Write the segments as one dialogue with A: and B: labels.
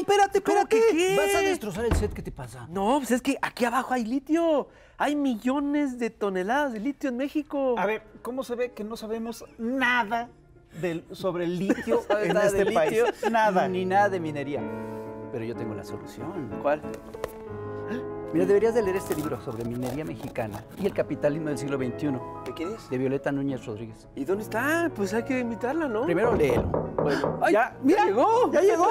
A: espérate, espérate. Que, ¿qué? ¿Vas a destrozar el set? ¿Qué te pasa? No, pues es que aquí abajo hay litio. Hay millones de
B: toneladas de litio en México. A ver, ¿cómo se ve que no sabemos nada
C: sobre el litio en este país? nada. Ni nada de minería. Pero yo tengo la solución. ¿Cuál? Mira, deberías de leer este libro sobre minería mexicana y el capitalismo del siglo XXI. ¿De quién es? De Violeta Núñez Rodríguez. ¿Y dónde está? Pues hay que invitarla, ¿no? Primero léelo. Bueno, Ay, ya, mira, llegó. Ya llegó.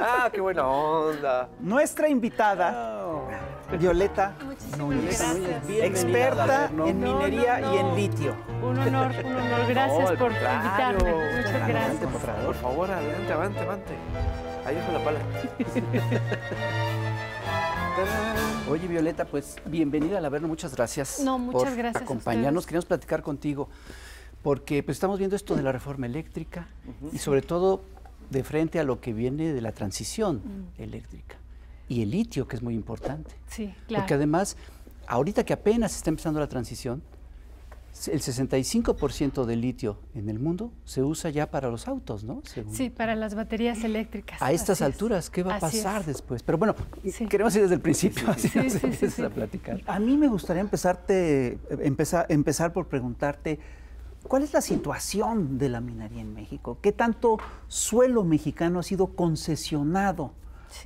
C: ah, qué buena onda.
B: Nuestra invitada, oh. Violeta ah, Núñez, experta en minería y en litio.
A: Un honor, un honor. Gracias por invitarme. Muchas gracias. Por favor, por
C: favor, adelante, avante, avante. Ahí con la pala. Oye, Violeta, pues bienvenida al Averno, muchas gracias. por Acompañarnos, Queríamos platicar contigo, porque pues, estamos viendo esto de la reforma eléctrica y sobre todo de frente a lo que viene de la transición mm. eléctrica y el litio, que es muy importante.
D: Sí, claro. Porque
C: además, ahorita que apenas está empezando la transición, el 65% del litio en el mundo se usa ya para los autos, ¿no? Sí,
D: para las baterías eléctricas. A estas alturas,
C: ¿qué va a pasar después? Pero bueno, queremos ir desde el principio, a platicar.
B: A mí me gustaría empezarte, empezar, empezar por preguntarte, ¿cuál es la situación de la minería en México? ¿Qué tanto suelo mexicano ha sido concesionado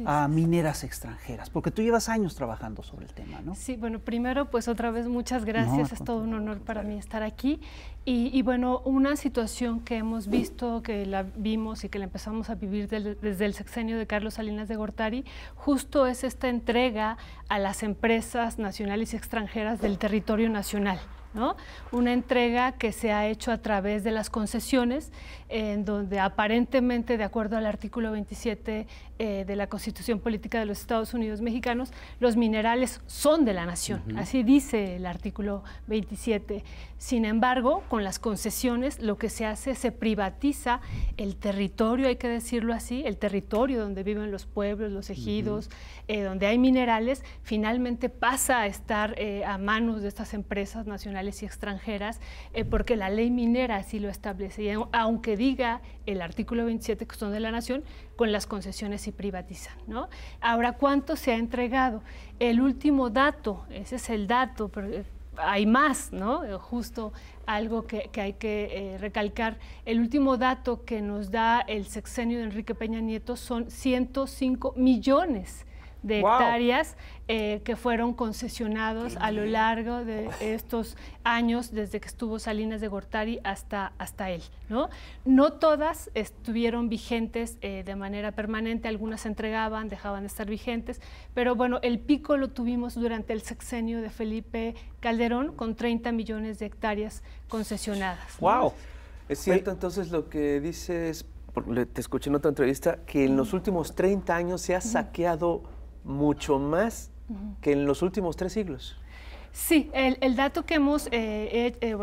B: a mineras extranjeras? Porque tú llevas años trabajando sobre el tema,
D: ¿no? Sí, bueno, primero pues otra vez muchas gracias, es todo un honor para mí estar aquí. Y, bueno, una situación que hemos visto, que la vimos y que la empezamos a vivir desde el sexenio de Carlos Salinas de Gortari, justo es esta entrega a las empresas nacionales y extranjeras del territorio nacional. ¿No? Una entrega que se ha hecho a través de las concesiones, en donde aparentemente, de acuerdo al artículo 27 eh, de la Constitución Política de los Estados Unidos Mexicanos, los minerales son de la nación, así dice el artículo 27. Sin embargo, con las concesiones lo que se hace se privatiza el territorio, hay que decirlo así, el territorio donde viven los pueblos, los ejidos, eh, donde hay minerales, finalmente pasa a estar eh, a manos de estas empresas nacionales y extranjeras, porque la ley minera así lo establece. Y aunque diga el artículo 27 que son de la nación, con las concesiones y privatizan. ¿no? Ahora, ¿cuánto se ha entregado? El último dato, ese es el dato, pero eh, hay más, ¿no? Eh, justo algo que, hay que eh, recalcar. El último dato que nos da el sexenio de Enrique Peña Nieto son 105 millones de hectáreas eh, que fueron concesionados a lo largo de estos años desde que estuvo Salinas de Gortari hasta, hasta él. No, no todas estuvieron vigentes eh, de manera permanente, algunas se entregaban, dejaban de estar vigentes, pero bueno, el pico lo tuvimos durante el sexenio de Felipe Calderón con 30 millones de hectáreas concesionadas. ¡Wow!
A: Es cierto entonces lo que dices, te escuché en otra entrevista, que en los últimos 30 años se ha saqueado mucho más que en los últimos tres siglos.
D: Sí, el, dato que hemos eh, eh,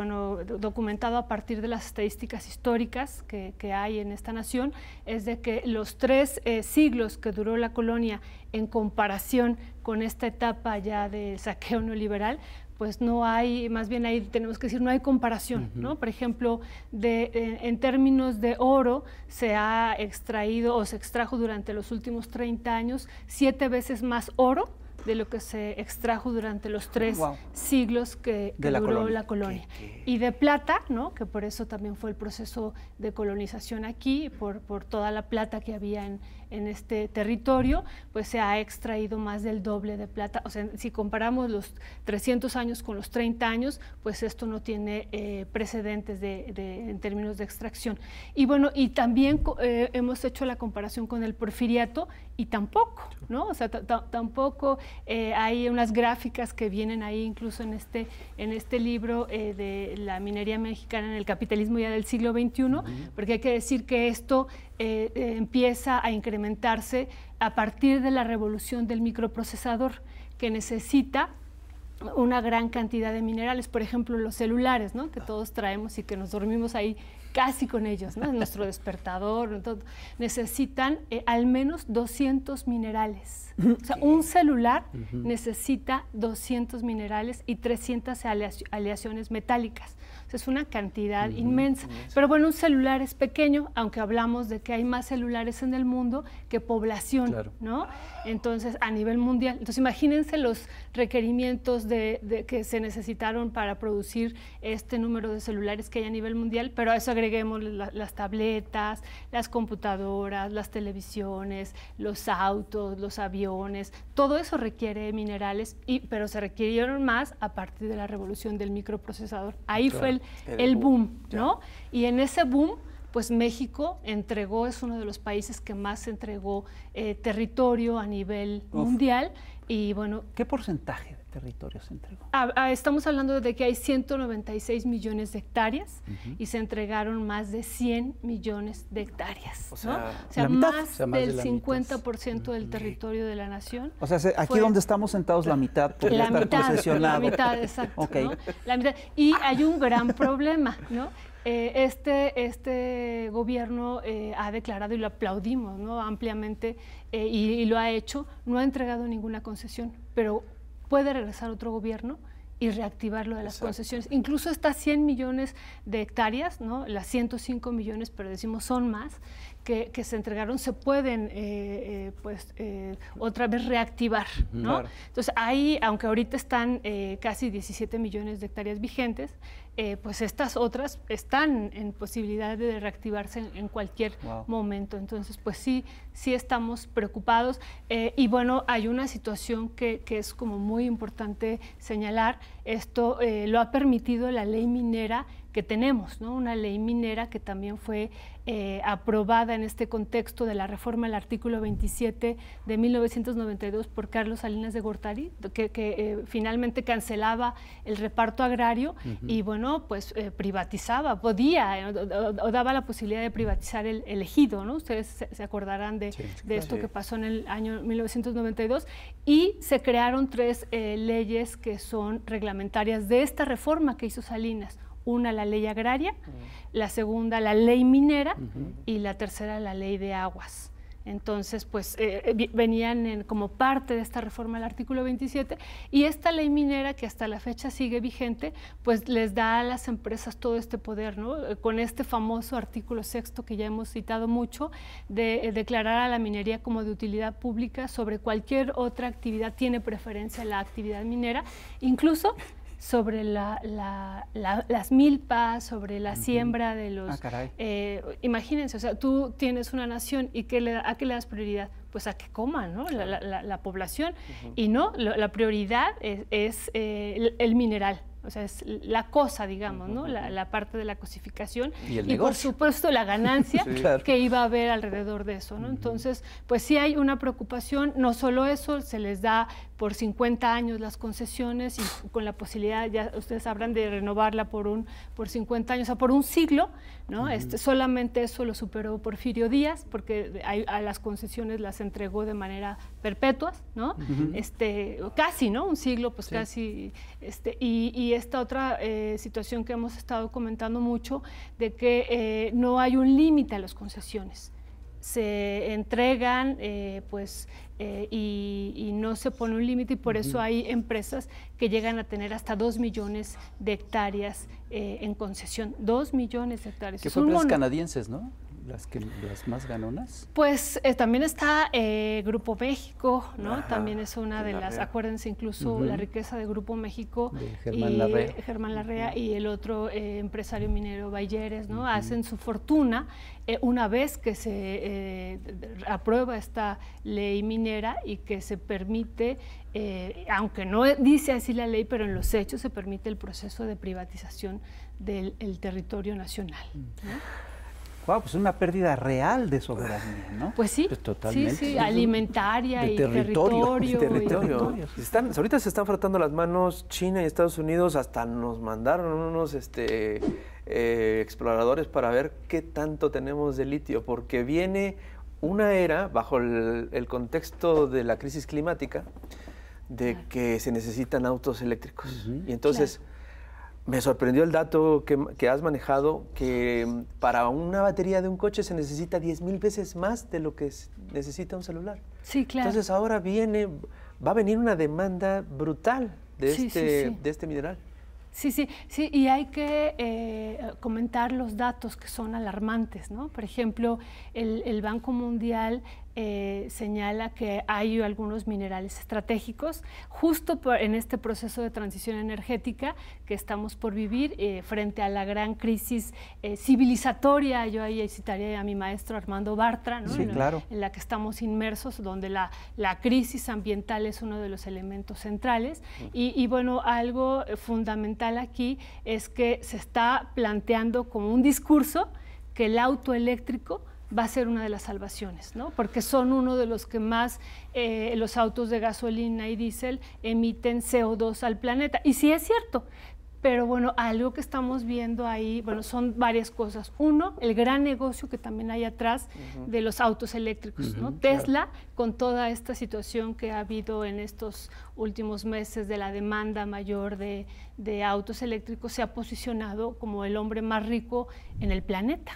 D: documentado a partir de las estadísticas históricas que, hay en esta nación es de que los tres eh, siglos que duró la colonia en comparación con esta etapa ya del saqueo neoliberal pues no hay, más bien ahí tenemos que decir, no hay comparación, ¿no? Por ejemplo, de, eh, en, términos de oro, se ha extraído o se extrajo durante los últimos 30 años siete veces más oro de lo que se extrajo durante los tres siglos que, la duró la colonia. Y de plata, ¿no? que por eso también fue el proceso de colonización aquí, por toda la plata que había en, en este territorio, pues se ha extraído más del doble de plata. O sea, si comparamos los 300 años con los 30 años, pues esto no tiene eh, precedentes en términos de extracción. Y bueno, y también eh, hemos hecho la comparación con el porfiriato y tampoco, ¿no? O sea, tampoco eh, hay unas gráficas que vienen ahí incluso en este, en este libro de la minería mexicana en el capitalismo ya del siglo XXI, porque hay que decir que esto eh, eh, empieza a incrementarse a partir de la revolución del microprocesador, que necesita una gran cantidad de minerales, por ejemplo los celulares, ¿no? que todos traemos y que nos dormimos ahí casi con ellos, nuestro despertador, necesitan eh, al menos 200 minerales. O sea, un celular necesita 200 minerales y 300 aleaciones metálicas es una cantidad inmensa. Pero bueno, un celular es pequeño, aunque hablamos de que hay más celulares en el mundo que población, ¿no? Entonces, a nivel mundial. Entonces, imagínense los requerimientos de, que se necesitaron para producir este número de celulares que hay a nivel mundial, pero a eso agreguemos las tabletas, las computadoras, las televisiones, los autos, los aviones, todo eso requiere minerales, y, pero se requirieron más a partir de la revolución del microprocesador. Ahí fue el, el, boom, ¿no? Y en ese boom, pues México entregó, es uno de los países que más entregó eh, territorio a nivel mundial. Y bueno.
B: ¿Qué porcentaje territorio se entregó?
D: Ah, ah, estamos hablando de que hay 196 millones de hectáreas y se entregaron más de 100 millones de hectáreas. O sea, más, del 50% del territorio de la nación. O sea,
B: aquí donde estamos sentados, la mitad la mitad, La mitad, exacto.
D: Y hay un gran problema, ¿no? Eh, este, este gobierno eh, ha declarado y lo aplaudimos ¿no? ampliamente eh, y, lo ha hecho, no ha entregado ninguna concesión, pero puede regresar otro gobierno y reactivar lo de las concesiones. Incluso estas 100 millones de hectáreas, ¿no? las 105 millones, pero decimos son más, que, se entregaron, se pueden eh, eh, pues eh, otra vez reactivar. ¿no? Entonces ahí, aunque ahorita están casi 17 millones de hectáreas vigentes, pues estas otras están en posibilidad de reactivarse en, cualquier momento. Entonces, pues sí, sí estamos preocupados. Eh, y bueno, hay una situación que, es como muy importante señalar. Esto eh, lo ha permitido la ley minera que tenemos, ¿no? una ley minera que también fue eh, aprobada en este contexto de la reforma del artículo 27 de 1992 por Carlos Salinas de Gortari, que, que finalmente cancelaba el reparto agrario y bueno, pues privatizaba, podía o, daba la posibilidad de privatizar el, elegido ejido, ¿no? ustedes se acordarán de de, esto que pasó en el año 1992 y se crearon tres eh, leyes que son reglamentarias de esta reforma que hizo Salinas. Una, la ley agraria, mm. la segunda, la ley minera y la tercera, la ley de aguas. Entonces, pues eh, eh, venían como parte de esta reforma al artículo 27 y esta ley minera que hasta la fecha sigue vigente, pues les da a las empresas todo este poder, ¿no? Eh, con este famoso artículo sexto que ya hemos citado mucho, de declarar a la minería como de utilidad pública sobre cualquier otra actividad, tiene preferencia la actividad minera, incluso sobre las milpas, sobre la siembra de los... Ah, eh, imagínense, o sea, tú tienes una nación y qué le, ¿a qué le das prioridad? Pues a que coman ¿no? la, población. Y no, la prioridad es, eh, el, mineral. O sea, es la cosa, digamos, ¿no? La, parte de la cosificación. Y, el y por supuesto la ganancia que iba a haber alrededor de eso, ¿no? Entonces, pues sí hay una preocupación, no solo eso, se les da por 50 años las concesiones y con la posibilidad, ya ustedes hablan de renovarla por, un, por 50 años, o sea, por un siglo, ¿no? este, solamente eso lo superó Porfirio Díaz, porque a, las concesiones las entregó de manera perpetua, ¿no? este, casi, ¿no? Un siglo, pues casi. Este, y, esta otra eh, situación que hemos estado comentando mucho, de que eh, no hay un límite a las concesiones se entregan eh, pues, eh, y, no se pone un límite y por eso hay empresas que llegan a tener hasta dos millones de hectáreas eh, en concesión. dos millones de hectáreas. Que son empresas
C: canadienses, ¿no? las, que, las más ganonas?
D: Pues eh, también está eh, Grupo México, ¿no? también es una de las, acuérdense incluso la riqueza de Grupo México. Germán Larrea. Germán Larrea y el otro eh, empresario minero Balleres, ¿no? Hacen su fortuna una vez que se aprueba esta ley minera y que se permite aunque no dice así la ley, pero en los hechos se permite el proceso de privatización del territorio nacional
B: wow, pues una pérdida real de soberanía, ¿no? Pues sí, pues totalmente.
D: Sí, sí, alimentaria y territorio.
A: ahorita se están frotando las manos China y Estados Unidos, hasta nos mandaron unos este, eh, exploradores para ver qué tanto tenemos de litio, porque viene una era, bajo el, contexto de la crisis climática, de que se necesitan autos eléctricos. Y entonces... Me sorprendió el dato que, has manejado, que para una batería de un coche se necesita 10.000 mil veces más de lo que necesita un celular.
D: Sí, claro. Entonces
A: ahora viene, va a venir una demanda brutal de, este, de este mineral.
D: Sí, sí, sí, y hay que eh, comentar los datos que son alarmantes, ¿no? Por ejemplo, el, el Banco Mundial eh, señala que hay algunos minerales estratégicos justo en este proceso de transición energética que estamos por vivir eh, frente a la gran crisis eh, civilizatoria. Yo ahí citaría a mi maestro Armando Bartra, en, la que estamos inmersos, donde la, crisis ambiental es uno de los elementos centrales. y, y, bueno, algo fundamental aquí es que se está planteando como un discurso que el auto eléctrico va a ser una de las salvaciones, ¿no? Porque son uno de los que más eh, los autos de gasolina y diésel emiten CO2 al planeta. Y sí es cierto, pero bueno, algo que estamos viendo ahí, bueno, son varias cosas. Uno, el gran negocio que también hay atrás de los autos eléctricos, ¿no? Tesla, con toda esta situación que ha habido en estos últimos meses de la demanda mayor de, de autos eléctricos, se ha posicionado como el hombre más rico en el planeta,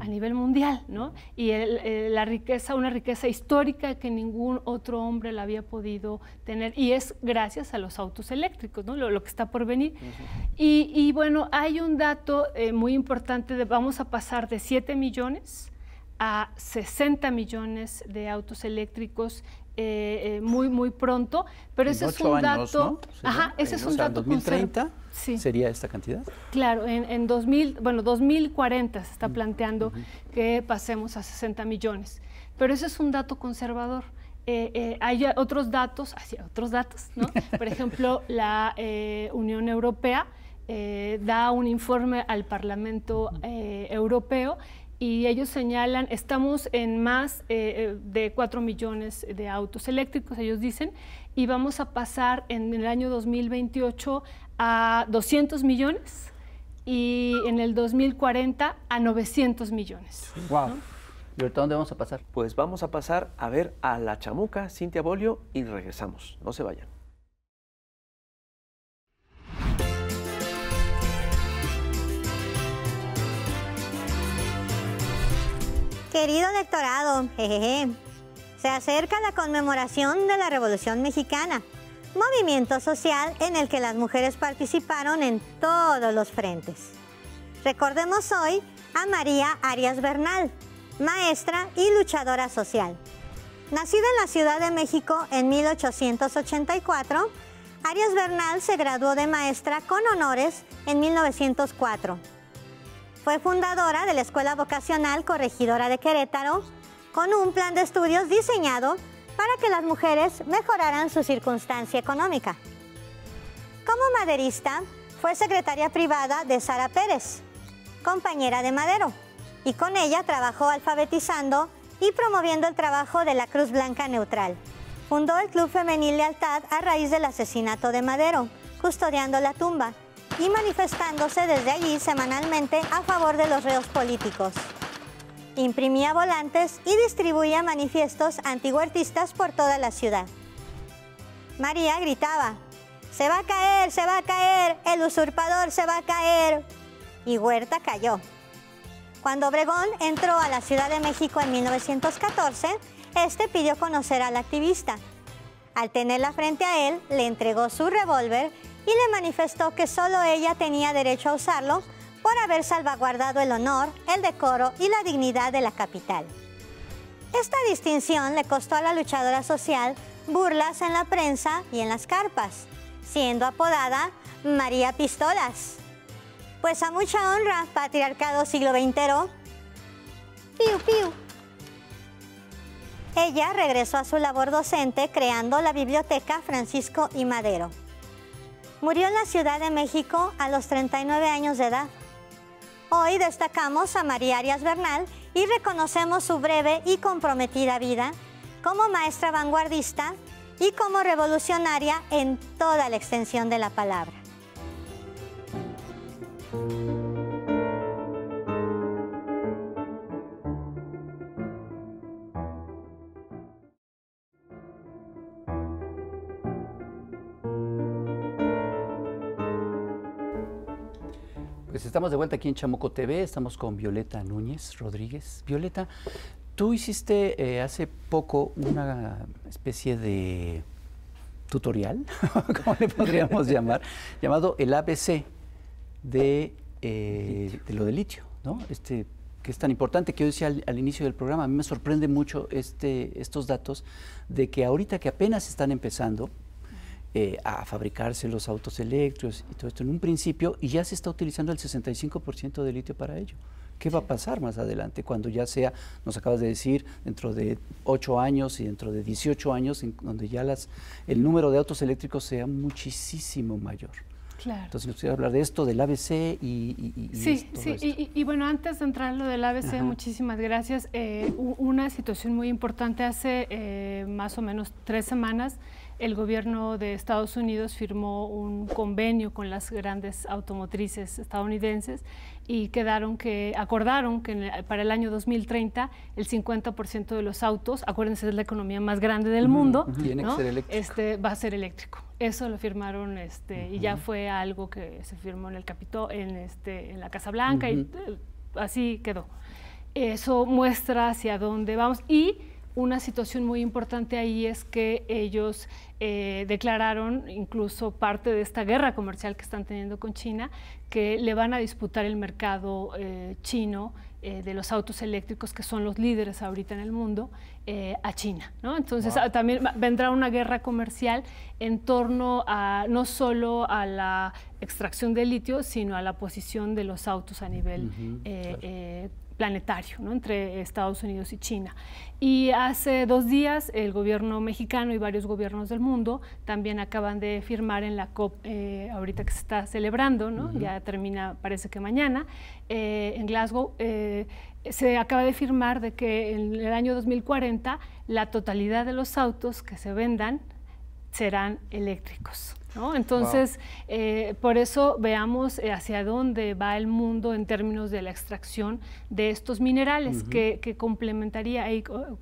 D: a nivel mundial, ¿no? Y eh, la riqueza, una riqueza histórica que ningún otro hombre la había podido tener, y es gracias a los autos eléctricos, ¿no? Lo, que está por venir. y, bueno, hay un dato eh, muy importante, de, vamos a pasar de 7 millones a 60 millones de autos eléctricos eh, eh, muy, muy pronto. Pero ese es un dato. Ajá, ese es un dato. 2030 sería esta cantidad. Claro, en, en 2000, bueno, 2040 se está mm, planteando que pasemos a 60 millones. Pero ese es un dato conservador. Eh, hay otros datos, otros datos, ¿no? Por ejemplo, la Unión Europea da un informe al Parlamento Europeo y ellos señalan, estamos en más eh, eh, de 4 millones de autos eléctricos, ellos dicen, y vamos a pasar en el año 2028 a 200 millones y en el 2040 a 900 millones.
A: ¡Wow! ¿Y ahorita dónde vamos a pasar? Pues vamos a pasar a ver a la chamuca, Cintia Bolio, y regresamos. No se vayan.
E: Querido electorado, se acerca la conmemoración de la Revolución Mexicana, movimiento social en el que las mujeres participaron en todos los frentes. Recordemos hoy a María Arias Bernal, maestra y luchadora social. Nacida en la Ciudad de México en 1884, Arias Bernal se graduó de maestra con honores en 1904 fue fundadora de la Escuela Vocacional Corregidora de Querétaro con un plan de estudios diseñado para que las mujeres mejoraran su circunstancia económica. Como maderista, fue secretaria privada de Sara Pérez, compañera de Madero, y con ella trabajó alfabetizando y promoviendo el trabajo de la Cruz Blanca Neutral. Fundó el Club Femenil Lealtad a raíz del asesinato de Madero, custodiando la tumba y manifestándose desde allí semanalmente a favor de los reos políticos. Imprimía volantes y distribuía manifiestos antihuertistas por toda la ciudad. María gritaba, ¡Se va a caer, se va a caer! ¡El usurpador se va a caer! Y Huerta cayó. Cuando Obregón entró a la Ciudad de México en 1914, este pidió conocer al activista. Al tenerla frente a él, le entregó su revólver y le manifestó que solo ella tenía derecho a usarlo por haber salvaguardado el honor, el decoro y la dignidad de la capital. Esta distinción le costó a la luchadora social burlas en la prensa y en las carpas, siendo apodada María Pistolas. Pues a mucha honra, patriarcado siglo XX. Piu, piu. Ella regresó a su labor docente creando la biblioteca Francisco y Madero. Murió en la Ciudad de México a los 39 años de edad. Hoy destacamos a María Arias Bernal y reconocemos su breve y comprometida vida como maestra vanguardista y como revolucionaria en toda la extensión de la palabra.
C: Pues, estamos de vuelta aquí en Chamoco TV, estamos con Violeta Núñez Rodríguez. Violeta, tú hiciste eh, hace poco una especie de tutorial, ¿cómo le podríamos llamar? Llamado el ABC eh, de, lo de litio, ¿no? Este, que es tan importante que yo decía al, inicio del programa, a mí me sorprende mucho este, estos datos de que ahorita que apenas están empezando, eh, a fabricarse los autos eléctricos y todo esto en un principio, y ya se está utilizando el 65% de litio para ello. ¿Qué va a pasar más adelante cuando ya sea, nos acabas de decir, dentro de 8 años y dentro de 18 años, en donde ya las, el número de autos eléctricos sea muchísimo mayor? Claro. Entonces, nos a hablar de esto, del ABC y. sí, sí.
D: Y, bueno, antes de entrar en lo del ABC, muchísimas gracias. Eh, una situación muy importante hace eh, más o menos tres semanas el gobierno de Estados Unidos firmó un convenio con las grandes automotrices estadounidenses y quedaron que acordaron que para el año 2030 el 50% de los autos, acuérdense es la economía más grande del mundo, Este va a ser eléctrico. Eso lo firmaron este y ya fue algo que se firmó en el Capitol, este, en la Casa Blanca y eh, así quedó. Eso muestra hacia dónde vamos y una situación muy importante ahí es que ellos eh, declararon incluso parte de esta guerra comercial que están teniendo con China, que le van a disputar el mercado eh, chino eh, de los autos eléctricos, que son los líderes ahorita en el mundo, a China. Entonces ah, también vendrá una guerra comercial en torno a no solo a la extracción de litio, sino a la posición de los autos a nivel planetario ¿no? entre Estados Unidos y China. Y hace dos días el gobierno mexicano y varios gobiernos del mundo también acaban de firmar en la COP, eh, ahorita que se está celebrando, ya termina parece que mañana, eh, en Glasgow, eh, se acaba de firmar de que en el año 2040 la totalidad de los autos que se vendan serán eléctricos. Entonces, eh, por eso veamos eh, hacia dónde va el mundo en términos de la extracción de estos minerales, que, complementaría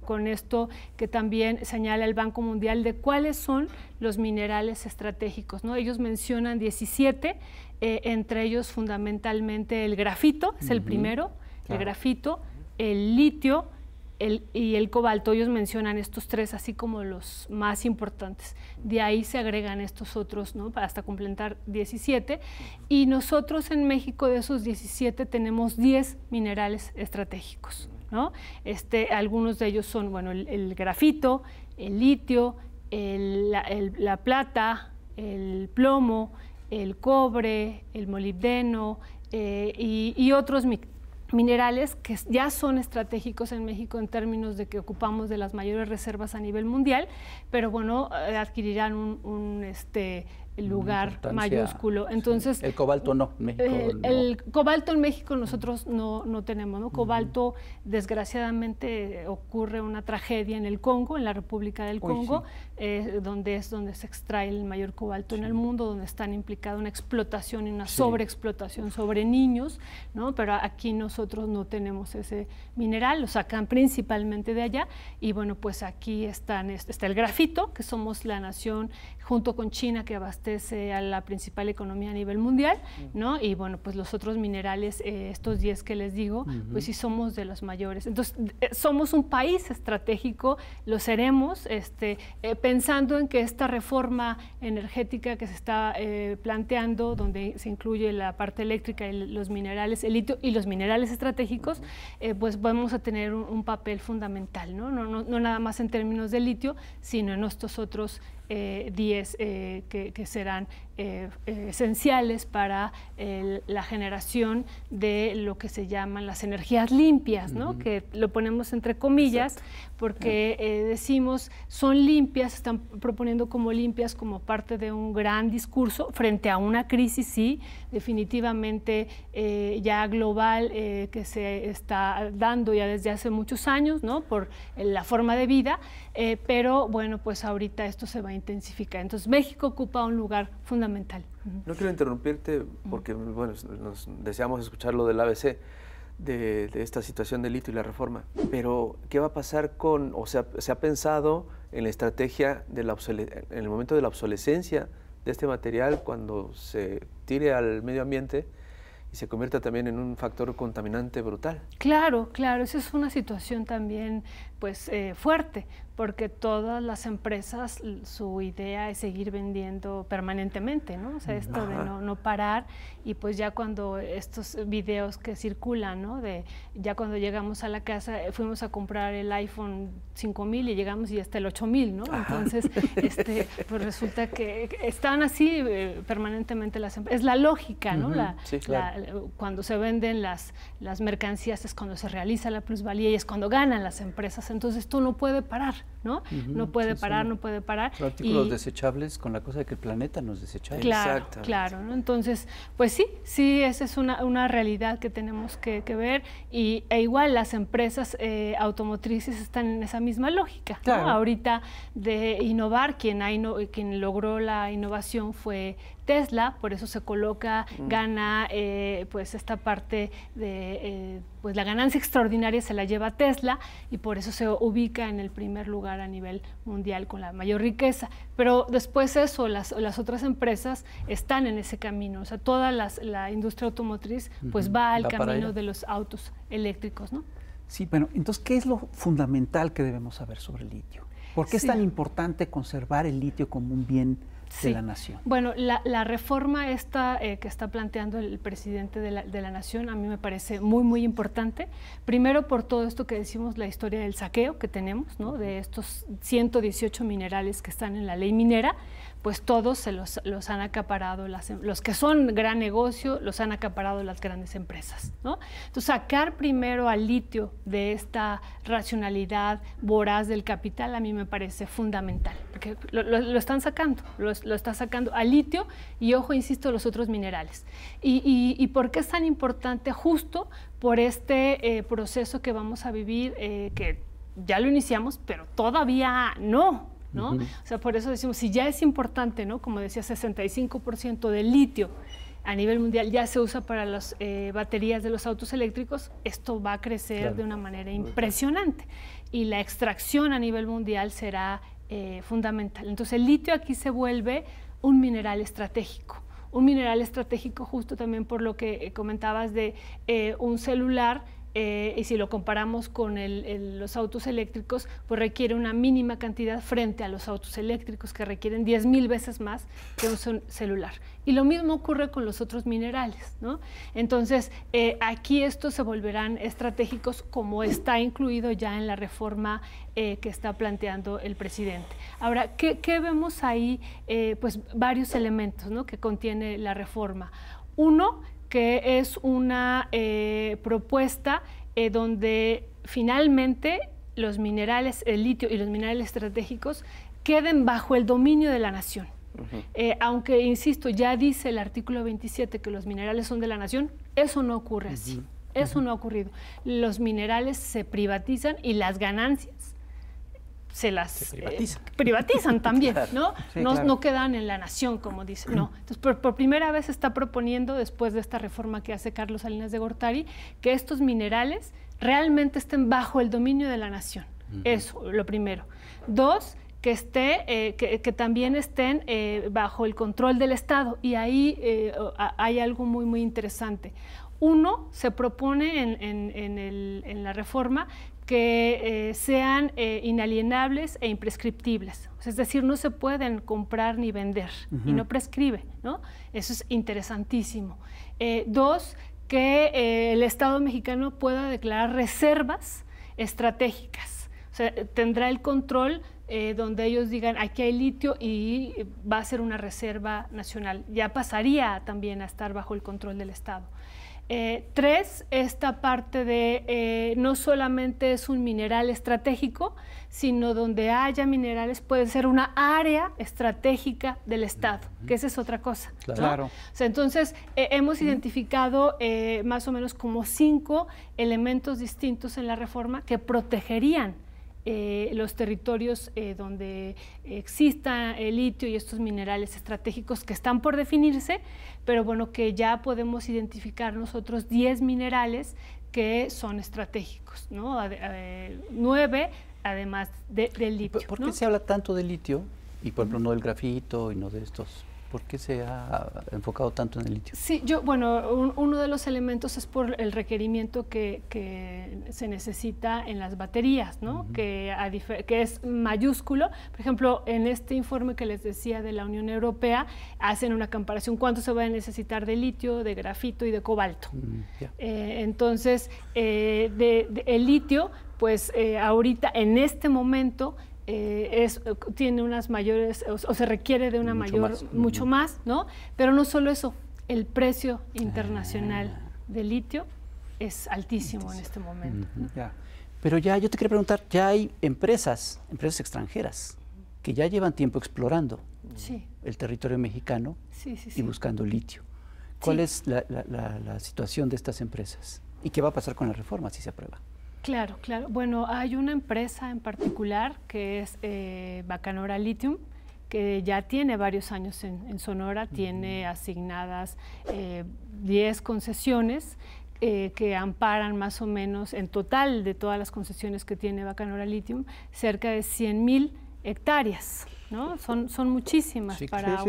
D: con esto que también señala el Banco Mundial de cuáles son los minerales estratégicos. Ellos mencionan 17, eh, entre ellos fundamentalmente el grafito, es el primero, el grafito, el litio, el, y el cobalto, ellos mencionan estos tres así como los más importantes. De ahí se agregan estos otros, ¿no? Hasta completar 17. Y nosotros en México de esos 17 tenemos 10 minerales estratégicos, ¿no? Este, algunos de ellos son, bueno, el, grafito, el litio, la, plata, el plomo, el cobre, el molibdeno eh, y, y otros minerales que ya son estratégicos en México en términos de que ocupamos de las mayores reservas a nivel mundial, pero bueno, eh, adquirirán un, este, lugar mayúsculo. Entonces, el
C: cobalto no, eh, México, el,
D: cobalto en México nosotros no, tenemos, ¿no? Cobalto, desgraciadamente, ocurre una tragedia en el Congo, en la República del Congo, eh, donde es donde se extrae el mayor cobalto en el mundo, donde están implicada una explotación y una sobreexplotación sobre niños, ¿no? Pero aquí nosotros no tenemos ese mineral, lo sacan principalmente de allá y bueno, pues aquí están, está el grafito, que somos la nación junto con China que abastece a la principal economía a nivel mundial, mm. ¿no? Y bueno, pues los otros minerales, eh, estos 10 que les digo, pues sí somos de los mayores. Entonces, eh, somos un país estratégico, lo seremos, este pensando en que esta reforma energética que se está eh, planteando, donde se incluye la parte eléctrica y los minerales, el litio y los minerales estratégicos, eh, pues vamos a tener un, papel fundamental, ¿no? No, ¿no? nada más en términos de litio, sino en estos otros 10 eh, eh, que, serán eh, esenciales para la generación de lo que se llaman las energías limpias, ¿no? que lo ponemos entre comillas porque decimos son limpias, están proponiendo como limpias como parte de un gran discurso frente a una crisis, sí, definitivamente ya global que se está dando ya desde hace muchos años, ¿no? Por la forma de vida, pero bueno, pues ahorita esto se va a intensifica, Entonces México ocupa un lugar fundamental. No quiero
A: interrumpirte porque bueno, nos deseamos escuchar lo del ABC. De, esta situación del hito y la reforma. Pero, ¿qué va a pasar con, o sea, se ha pensado en la estrategia de la en el momento de la obsolescencia de este material cuando se tire al medio ambiente? y se convierta también en un factor contaminante brutal.
D: Claro, claro, esa es una situación también pues eh, fuerte, porque todas las empresas, su idea es seguir vendiendo permanentemente, ¿no? O sea, esto de no, no, parar y pues ya cuando estos videos que circulan, ¿no? De ya cuando llegamos a la casa, eh, fuimos a comprar el iPhone 5000 y llegamos y hasta el 8000, ¿no? Entonces, este, pues resulta que están así eh, permanentemente las empresas. Es la lógica, ¿no? la, cuando se venden las, las mercancías es cuando se realiza la plusvalía y es cuando ganan las empresas entonces esto no puede parar. ¿no? puede parar, no puede parar. Artículos
C: desechables con la cosa de que el planeta nos desecha, Claro, claro,
D: Entonces, pues sí, sí, esa es una, realidad que tenemos que, ver y, e igual las empresas eh, automotrices están en esa misma lógica, Ahorita de innovar, quien, hay quien logró la innovación fue Tesla, por eso se coloca, mm. gana eh, pues esta parte de, eh, pues la ganancia extraordinaria se la lleva Tesla y por eso se ubica en el primer lugar a nivel mundial con la mayor riqueza. Pero después eso, las, otras empresas están en ese camino. O sea, toda la industria automotriz pues va al camino de los autos eléctricos, ¿no?
B: Sí, bueno, entonces, ¿qué es lo fundamental que debemos saber sobre el litio? ¿Por qué es tan importante conservar el litio como un bien la nación.
D: Bueno, la, reforma esta eh, que está planteando el presidente de la, de la, nación a mí me parece muy, muy importante. Primero por todo esto que decimos, la historia del saqueo que tenemos, ¿no? de estos 118 minerales que están en la ley minera, pues todos se los, han acaparado, em, los que son gran negocio, los han acaparado las grandes empresas. ¿no? Entonces, sacar primero al litio de esta racionalidad voraz del capital a mí me parece fundamental, porque lo, están sacando, lo, están está sacando al litio y, ojo, insisto, los otros minerales. ¿Y, por qué es tan importante justo por este eh, proceso que vamos a vivir, eh, que ya lo iniciamos, pero todavía no, o sea, por eso decimos, si ya es importante, ¿no? Como decía, 65% del litio a nivel mundial ya se usa para las eh, baterías de los autos eléctricos, esto va a crecer de una manera impresionante y la extracción a nivel mundial será eh, fundamental. Entonces el litio aquí se vuelve un mineral estratégico, un mineral estratégico justo también por lo que eh, comentabas de un celular eh, y si lo comparamos con los autos eléctricos, pues requiere una mínima cantidad frente a los autos eléctricos que requieren 10 mil veces más que un celular. Y lo mismo ocurre con los otros minerales, ¿no? Entonces, eh, aquí estos se volverán estratégicos como está incluido ya en la reforma eh, que está planteando el presidente. Ahora, ¿qué, vemos ahí? pues varios elementos que contiene la reforma. Uno, que es una eh, propuesta eh, donde finalmente los minerales, el litio y los minerales estratégicos queden bajo el dominio de la nación. Eh, aunque, insisto, ya dice el artículo 27 que los minerales son de la nación, eso no ocurre así. Eso no ha ocurrido. Los minerales se privatizan y las ganancias se las eh, privatizan. también, ¿no? no, quedan en la nación, como dice. No. Entonces, por, primera vez se está proponiendo, después de esta reforma que hace Carlos Salinas de Gortari, que estos minerales realmente estén bajo el dominio de la nación. Eso, lo primero. Dos, que, esté, eh, que, también estén eh, bajo el control del Estado. Y ahí hay algo muy, muy interesante. Uno, se propone en, en, la reforma que eh, sean eh, inalienables e imprescriptibles. es decir, no se pueden comprar ni vender y no prescribe, ¿no? Eso es interesantísimo. Eh, dos, que el Estado mexicano pueda declarar reservas estratégicas. O sea, tendrá el control donde ellos digan, aquí hay litio y va a ser una reserva nacional. Ya pasaría también a estar bajo el control del Estado. Eh, tres, esta parte de eh, no solamente es un mineral estratégico, sino donde haya minerales puede ser una área estratégica del Estado, que esa es otra cosa. Claro. entonces, eh, hemos identificado más o menos como cinco elementos distintos en la reforma que protegerían eh, los territorios eh, donde exista el litio y estos minerales estratégicos que están por definirse, pero bueno, que ya podemos identificar nosotros 10 minerales que son estratégicos, ¿no? nueve además del litio. ¿Por, qué se
C: habla tanto de litio y por ejemplo no del grafito y no de estos? ¿Por qué se ha enfocado tanto en el litio?
D: Sí, yo, bueno, uno de los elementos es por el requerimiento que, se necesita en las baterías, ¿no? que, es mayúsculo. Por ejemplo, en este informe que les decía de la Unión Europea, hacen una comparación cuánto se va a necesitar de litio, de grafito y de cobalto. Mm, eh, entonces, eh, el litio, pues eh, ahorita, en este momento, eh, eh tiene unas mayores, o, se requiere de una mayor, mucho más, ¿no? Pero no solo eso, el precio ah. internacional de litio es altísimo, en este momento.
C: Pero ya, yo te quería preguntar, ya hay empresas, empresas extranjeras, que ya llevan tiempo explorando el territorio mexicano y buscando litio. ¿Cuál es la situación de estas empresas? ¿Y qué va a pasar con la reforma si se aprueba?
D: Claro, claro. Bueno, hay una empresa en particular que es eh, Bacanora Lithium, que ya tiene varios años en, Sonora, tiene asignadas 10 eh, concesiones eh, que amparan más o menos, en total de todas las concesiones que tiene Bacanora Lithium, cerca de 100 mil hectáreas. ¿no? Son, muchísimas para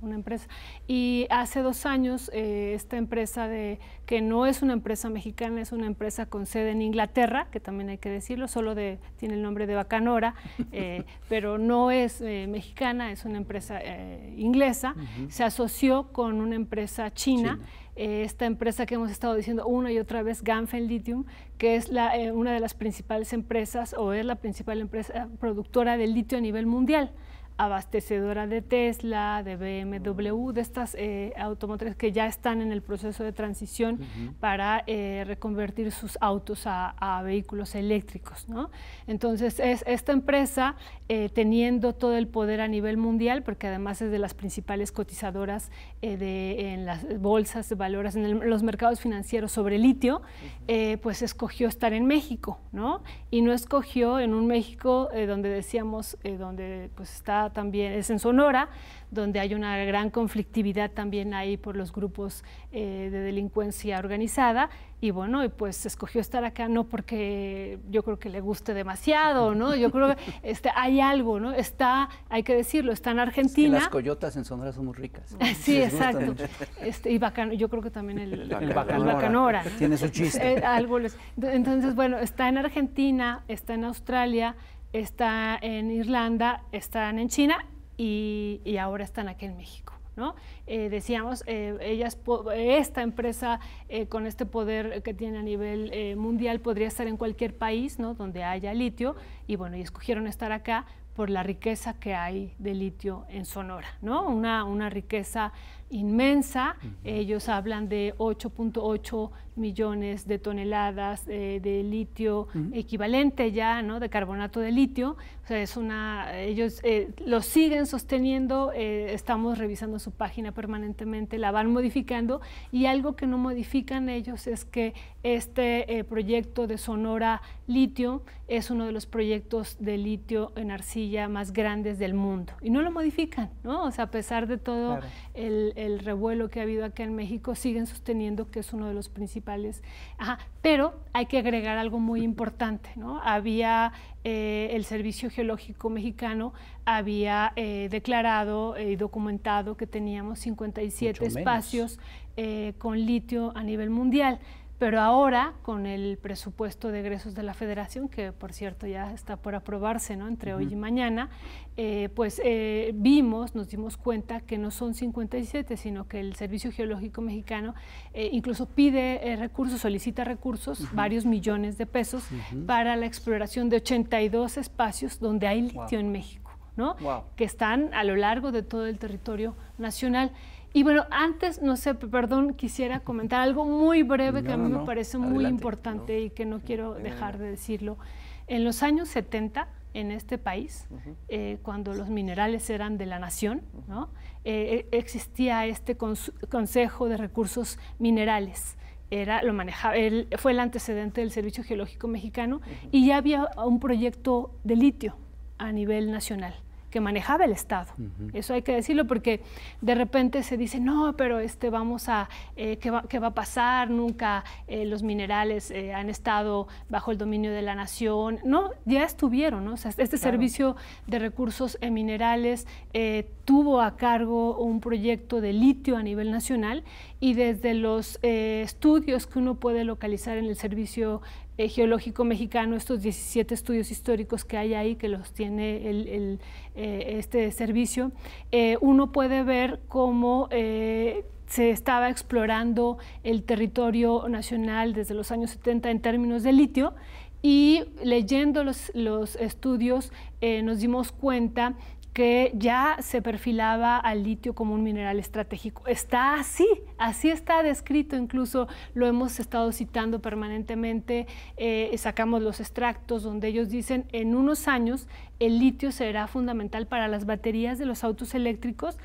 D: una, empresa. Y hace dos años eh, esta empresa, de, que no es una empresa mexicana, es una empresa con sede en Inglaterra, que también hay que decirlo, solo de, tiene el nombre de Bacanora, eh, pero no es eh, mexicana, es una empresa inglesa, se asoció con una empresa china. esta empresa que hemos estado diciendo una y otra vez, Ganfen Lithium, que es una de las principales empresas o es la principal empresa productora del litio a nivel mundial abastecedora de Tesla, de BMW, de estas eh, automotrices que ya están en el proceso de transición para eh, reconvertir sus autos a, vehículos eléctricos. ¿no? Entonces, es esta empresa, eh, teniendo todo el poder a nivel mundial, porque además es de las principales cotizadoras de, en las bolsas de valores, en los mercados financieros sobre litio, pues escogió estar en México, ¿no? Y no escogió en un México donde decíamos, donde pues está también, es en Sonora, donde hay una gran conflictividad también ahí por los grupos eh, de delincuencia organizada. Y bueno, pues escogió estar acá no porque yo creo que le guste demasiado, ¿no? Yo creo que este, hay algo, ¿no? Está, hay que decirlo, está en Argentina. las
C: coyotas en Sonora son muy ricas. sí, exacto.
D: Este, y bacano, yo creo que también el, bacanora. Tiene su chiste. Eh, entonces, bueno, está en Argentina, está en Australia, está en Irlanda, están en China y, ahora están aquí en México. ¿no? Eh, decíamos, eh, ellas, esta empresa eh, con este poder que tiene a nivel mundial podría estar en cualquier país ¿no? donde haya litio y bueno, y escogieron estar acá por la riqueza que hay de litio en Sonora, ¿no? una, una riqueza inmensa. Ellos hablan de 8.8 millones de toneladas eh, de litio equivalente ya, ¿no? De carbonato de litio. O sea, es una, ellos eh, lo siguen sosteniendo, eh, estamos revisando su página permanentemente, la van modificando y algo que no modifican ellos es que este proyecto de Sonora Litio es uno de los proyectos de litio en arcilla más grandes del mundo y no lo modifican, ¿no? O sea, a pesar de todo el, el revuelo que ha habido acá en México, siguen sosteniendo que es uno de los principales. pero hay que agregar algo muy importante, ¿no? Había eh, el Servicio Geológico Mexicano, había eh, declarado y documentado que teníamos 57 espacios eh, con litio a nivel mundial. Pero ahora, con el presupuesto de egresos de la federación, que por cierto ya está por aprobarse ¿no? entre hoy y mañana, eh, pues eh, vimos, nos dimos cuenta que no son 57, sino que el Servicio Geológico Mexicano eh, incluso pide recursos, solicita recursos, varios millones de pesos, para la exploración de 82 espacios donde hay litio en México, ¿no? que están a lo largo de todo el territorio nacional. Y bueno, antes, no sé, perdón, quisiera comentar algo muy breve que a mí me parece muy importante y que no quiero dejar de decirlo. En los años 70, en este país, eh, cuando los minerales eran de la nación, eh, eh, existía este Consejo de Recursos Minerales. Era, lo manejaba, fue el antecedente del Servicio Geológico Mexicano y ya había un proyecto de litio a nivel nacional que manejaba el Estado. Eso hay que decirlo porque de repente se dice, no, pero este, vamos a, eh, ¿qué, va, a pasar? Nunca eh, los minerales eh, han estado bajo el dominio de la nación. No, ya estuvieron, ¿no? sea, este servicio de recursos minerales tuvo a cargo un proyecto de litio a nivel nacional y desde los estudios que uno puede localizar en el servicio eh, geológico mexicano, estos 17 estudios históricos que hay ahí, que los tiene eh, este servicio, eh, uno puede ver cómo se estaba explorando el territorio nacional desde los años 70 en términos de litio y leyendo los, los estudios nos dimos cuenta que ya se perfilaba al litio como un mineral estratégico. Está así, así está descrito, incluso lo hemos estado citando permanentemente, eh, sacamos los extractos donde ellos dicen en unos años el litio será fundamental para las baterías de los autos eléctricos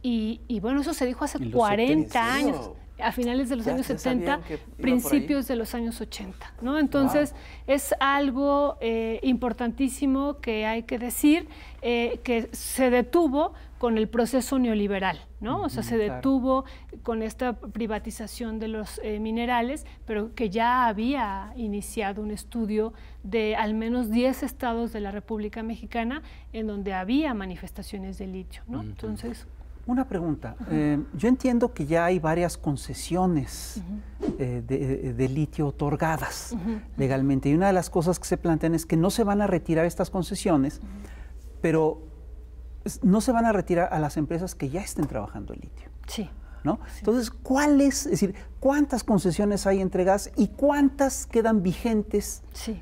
D: y, bueno, eso se dijo hace 40 años a finales de los años 70, principios de los años 80. ¿no? Entonces, es algo eh, importantísimo que hay que decir eh, que se detuvo con el proceso neoliberal, ¿no? O sea, se detuvo con esta privatización de los eh, minerales, pero que ya había iniciado un estudio de al menos 10 estados de la República Mexicana en donde había manifestaciones de litio, ¿no? Entonces...
B: Una pregunta. Eh, yo entiendo que ya hay varias concesiones de, litio otorgadas legalmente y una de las cosas que se plantean es que no se van a retirar estas concesiones pero no se van a retirar a las empresas que ya estén trabajando el litio. Sí. ¿No? Entonces, ¿cuál es, decir, cuántas concesiones hay entregadas y cuántas quedan vigentes eh,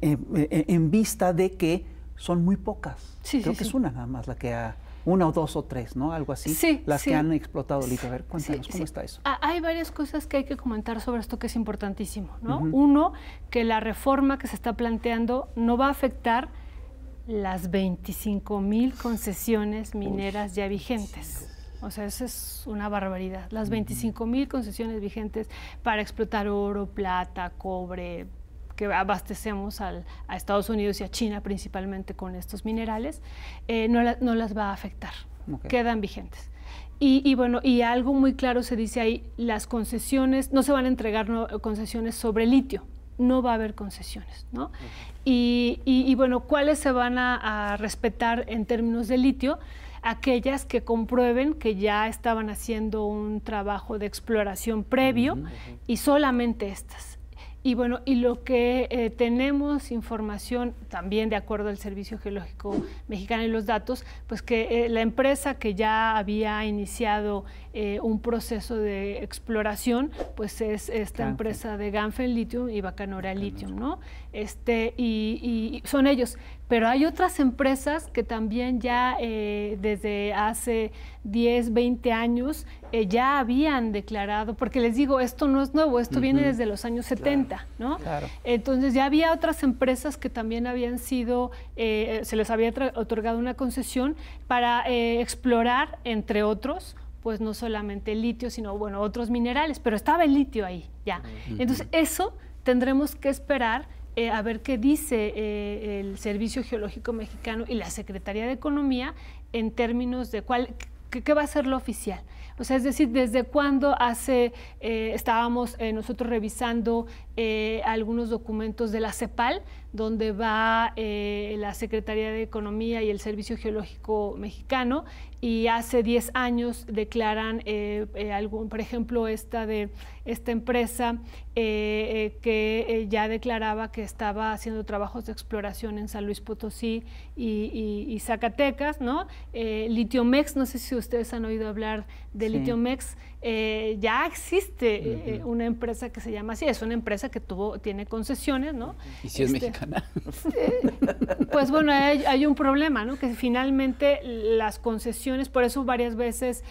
B: eh, en, vista de que son muy pocas? Sí, Creo que es una nada más la que ha, una o dos o tres, ¿no? Algo así. Sí, las que han explotado el litio. A ver, cuéntanos, ¿cómo está eso?
D: Hay varias cosas que hay que comentar sobre esto que es importantísimo, ¿no? Uno, que la reforma que se está planteando no va a afectar las 25.000 mil concesiones mineras ya vigentes. O sea, eso es una barbaridad. Las 25 mil concesiones vigentes para explotar oro, plata, cobre, que abastecemos al, a Estados Unidos y a China principalmente con estos minerales, eh, no, no, las va a afectar. Quedan vigentes. Y, bueno, y algo muy claro se dice ahí, las concesiones, no se van a entregar concesiones sobre litio no va a haber concesiones, ¿no? y, y, bueno, ¿cuáles se van a, respetar en términos de litio? Aquellas que comprueben que ya estaban haciendo un trabajo de exploración previo y solamente estas. Y bueno, y lo que eh, tenemos información también de acuerdo al Servicio Geológico Mexicano y los datos, pues que eh, la empresa que ya había iniciado eh, un proceso de exploración, pues es esta empresa de Ganfen Lithium y Bacanora Lithium, ¿no? Este, y son ellos. Pero hay otras empresas que también ya desde hace 10, 20 años, eh, ya habían declarado, porque les digo, esto no es nuevo, esto viene desde los años 70, ¿no? Claro. Entonces ya había otras empresas que también habían sido, eh, eh, se les había otorgado una concesión para explorar, entre otros, pues no solamente el litio, sino, bueno, otros minerales, pero estaba el litio ahí, ya. Entonces eso tendremos que esperar a ver qué dice el Servicio Geológico Mexicano y la Secretaría de Economía en términos de cuál, ¿Qué, va a ser lo oficial? O sea, es decir, ¿desde cuándo hace, eh, estábamos eh, nosotros revisando eh, algunos documentos de la CEPAL, donde va eh, la Secretaría de Economía y el Servicio Geológico Mexicano y hace 10 años declaran, eh, eh, algún, por ejemplo, esta, de, esta empresa que ya declaraba que estaba haciendo trabajos de exploración en San Luis Potosí y, Zacatecas, ¿no? Litiomex, no sé si ustedes han oído hablar de Litiomex eh, ya existe eh, eh, una empresa que se llama así, es una empresa que tuvo, tiene concesiones, ¿no? ¿Y si es este, mexicana? pues bueno, hay, un problema, ¿no? Que finalmente las concesiones, por eso varias veces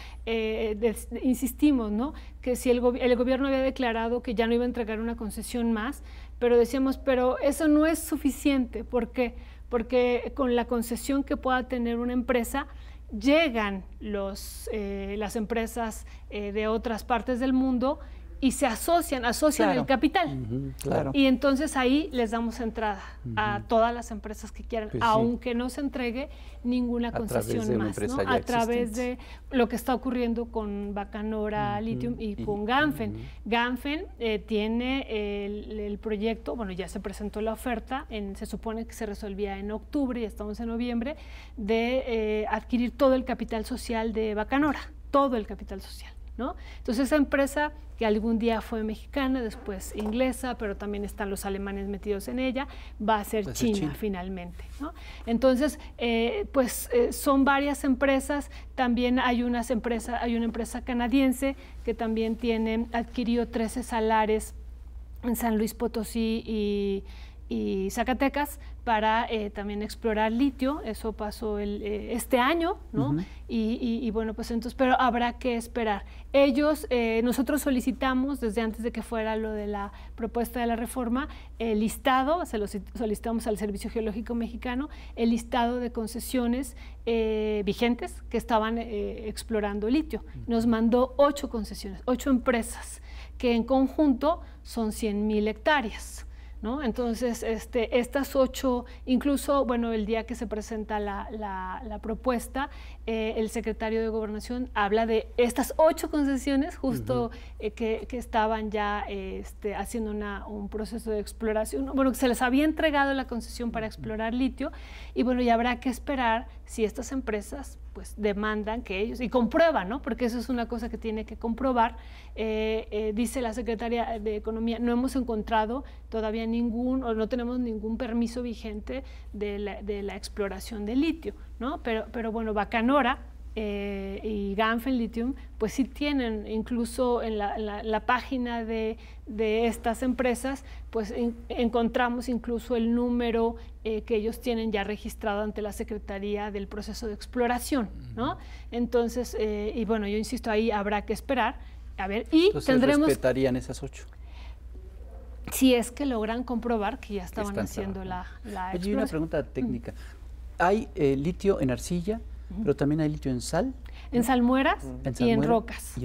D: insistimos, ¿no? Que si el, el gobierno había declarado que ya no iba a entregar una concesión más, pero decíamos, pero eso no es suficiente, ¿por qué? Porque con la concesión que pueda tener una empresa, llegan los, eh, las empresas eh, de otras partes del mundo y se asocian, asocian el capital. Y entonces ahí les damos entrada a todas las empresas que quieran, pues aunque no se entregue ninguna concesión más, a través de lo que está ocurriendo con Bacanora Lithium y con Ganfen. Ganfen eh, tiene el, proyecto, bueno, ya se presentó la oferta, en, se supone que se resolvía en octubre, y estamos en noviembre, de eh, adquirir todo el capital social de Bacanora, todo el capital social. Entonces esa empresa que algún día fue mexicana, después inglesa, pero también están los alemanes metidos en ella, va a ser, China, finalmente. Entonces, eh, pues eh, son varias empresas, también hay, unas empresas, hay una empresa canadiense que también tiene, adquirió 13 salares en San Luis Potosí y Zacatecas para eh, también explorar litio, eso pasó eh, este año, ¿no? y, bueno, pues entonces, pero habrá que esperar. Ellos, eh, nosotros solicitamos desde antes de que fuera lo de la propuesta de la reforma, el listado, se lo solicitamos al Servicio Geológico Mexicano, el listado de concesiones vigentes que estaban explorando litio. Nos mandó ocho concesiones, ocho empresas, que en conjunto son 100 mil hectáreas. ¿no? Entonces, este, estas ocho, incluso, bueno, el día que se presenta la, propuesta, eh, el secretario de Gobernación habla de estas ocho concesiones justo eh, que, estaban ya este, haciendo un proceso de exploración, bueno, que se les había entregado la concesión para explorar litio y bueno, y habrá que esperar si estas empresas pues demandan que ellos, y comprueban, ¿no? porque eso es una cosa que tiene que comprobar, eh, eh, dice la secretaria de Economía, no hemos encontrado todavía ningún, o no tenemos ningún permiso vigente de la, de la exploración de litio, ¿no? pero, pero bueno, Bacanora eh, y Ganfen Lithium, pues sí tienen incluso en la, página de, estas empresas, pues encontramos incluso el número eh, que ellos tienen ya registrado ante la Secretaría del Proceso de Exploración, ¿no? Entonces, eh, y bueno, yo insisto, ahí habrá que esperar. A ver, y Entonces, tendremos...
C: ¿Respetarían esas ocho?
D: Si es que logran comprobar que ya estaban haciendo la, exploración. una
C: pregunta mm. técnica. ¿Hay litio en arcilla? pero también hay litio en sal.
D: En salmueras y en rocas.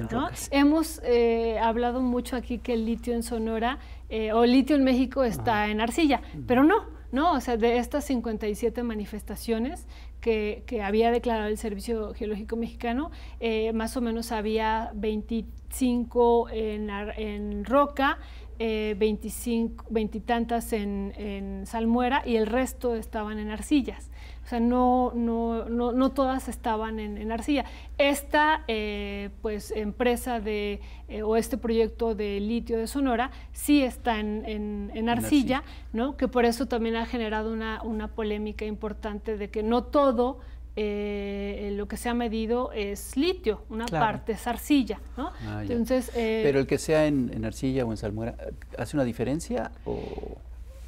D: Hemos eh, hablado mucho aquí que el litio en Sonora eh, o litio en México está en arcilla, pero no, no, o sea, de estas 57 manifestaciones que, había declarado el Servicio Geológico Mexicano, eh, más o menos había 25 en, roca, 25, 20 tantas en salmuera y el resto estaban en arcillas. O sea, no, no, no, no todas estaban en, arcilla. Esta eh, pues, empresa de, eh, o este proyecto de litio de Sonora sí está en, en, arcilla, ¿no? que por eso también ha generado una, polémica importante de que no todo eh, lo que se ha medido es litio, una parte es arcilla, ah, Entonces, Pero
C: el que sea en, en, arcilla o en salmuera, ¿hace una diferencia o...?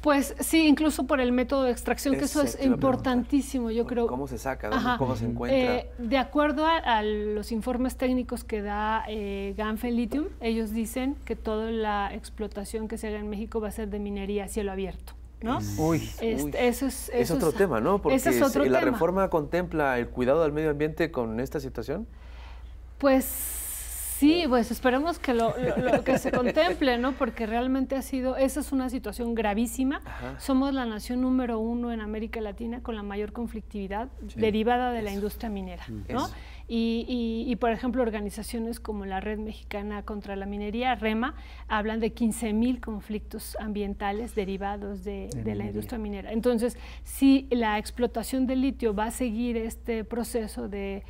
D: Pues sí, incluso por el método de extracción, que eso es importantísimo, yo creo. ¿Cómo se saca? ¿Cómo se encuentra? Eh, de acuerdo a, los informes técnicos que da eh, Ganfe Lithium, ellos dicen que toda la explotación que se haga en México va a ser de minería a cielo abierto. ¿no? Uy, este, Eso, es, es, otro tema, ¿no? Porque es otro la reforma
A: contempla el cuidado del medio ambiente con esta situación.
D: Pues Sí, pues esperemos que lo, que se contemple, ¿no? Porque realmente ha sido, esa es una situación gravísima. Somos la nación número uno en América Latina con la mayor conflictividad derivada de la industria minera, ¿no? Y, por ejemplo, organizaciones como la Red Mexicana contra la Minería, REMA, hablan de 15.000 conflictos ambientales derivados de, la industria minera. Entonces, si la explotación de litio va a seguir este proceso de,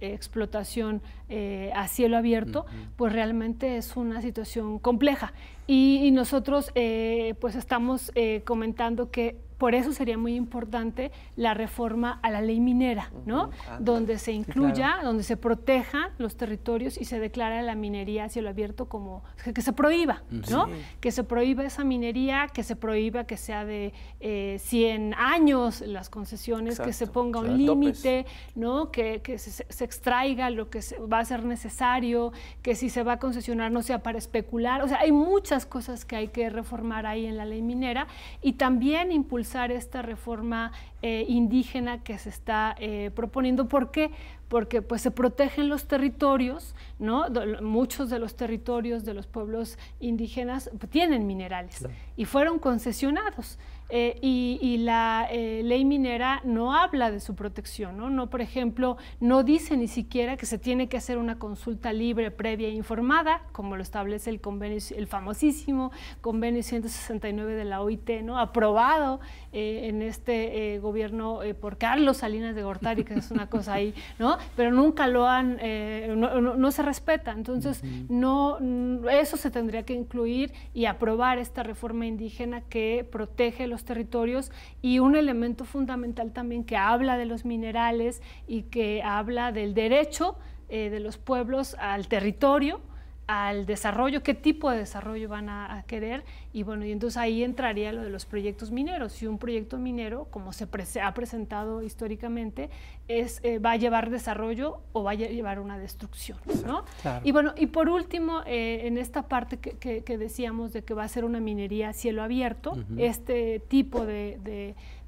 D: explotación eh, a cielo abierto, pues realmente es una situación compleja. Y, nosotros eh, pues estamos eh, comentando que por eso sería muy importante la reforma a la ley minera, ¿no? Ah, donde se incluya, donde se proteja los territorios y se declara la minería a cielo abierto como que, se prohíba, ¿no? Que se prohíba esa minería, que se prohíba que sea de 100 eh, años las concesiones, que se ponga un límite, ¿no? Que, se, extraiga lo que va a ser necesario, que si se va a concesionar no sea para especular. O sea, hay muchas cosas que hay que reformar ahí en la ley minera y también impulsar esta reforma eh, indígena que se está eh, proponiendo. ¿Por qué? Porque pues, se protegen los territorios, ¿no? muchos de los territorios de los pueblos indígenas pues, tienen minerales y fueron concesionados. Eh, y, la eh, ley minera no habla de su protección, ¿no? Por ejemplo, no dice ni siquiera que se tiene que hacer una consulta libre, previa e informada, como lo establece el convenio, el famosísimo convenio 169 de la OIT, ¿no? Aprobado eh, en este gobierno por Carlos Salinas de Gortari, que es una cosa ahí, ¿no? Pero nunca lo han, no, se respeta. Entonces, no, eso se tendría que incluir y aprobar esta reforma indígena que protege los territorios y un elemento fundamental también que habla de los minerales y que habla del derecho eh, de los pueblos al territorio al desarrollo, qué tipo de desarrollo van a, querer. Y bueno, y entonces ahí entraría lo de los proyectos mineros. Si un proyecto minero, como se ha presentado históricamente, es, eh, va a llevar desarrollo o va a llevar una destrucción. Y bueno, y por último, eh, en esta parte que, decíamos de que va a ser una minería a cielo abierto, este tipo de,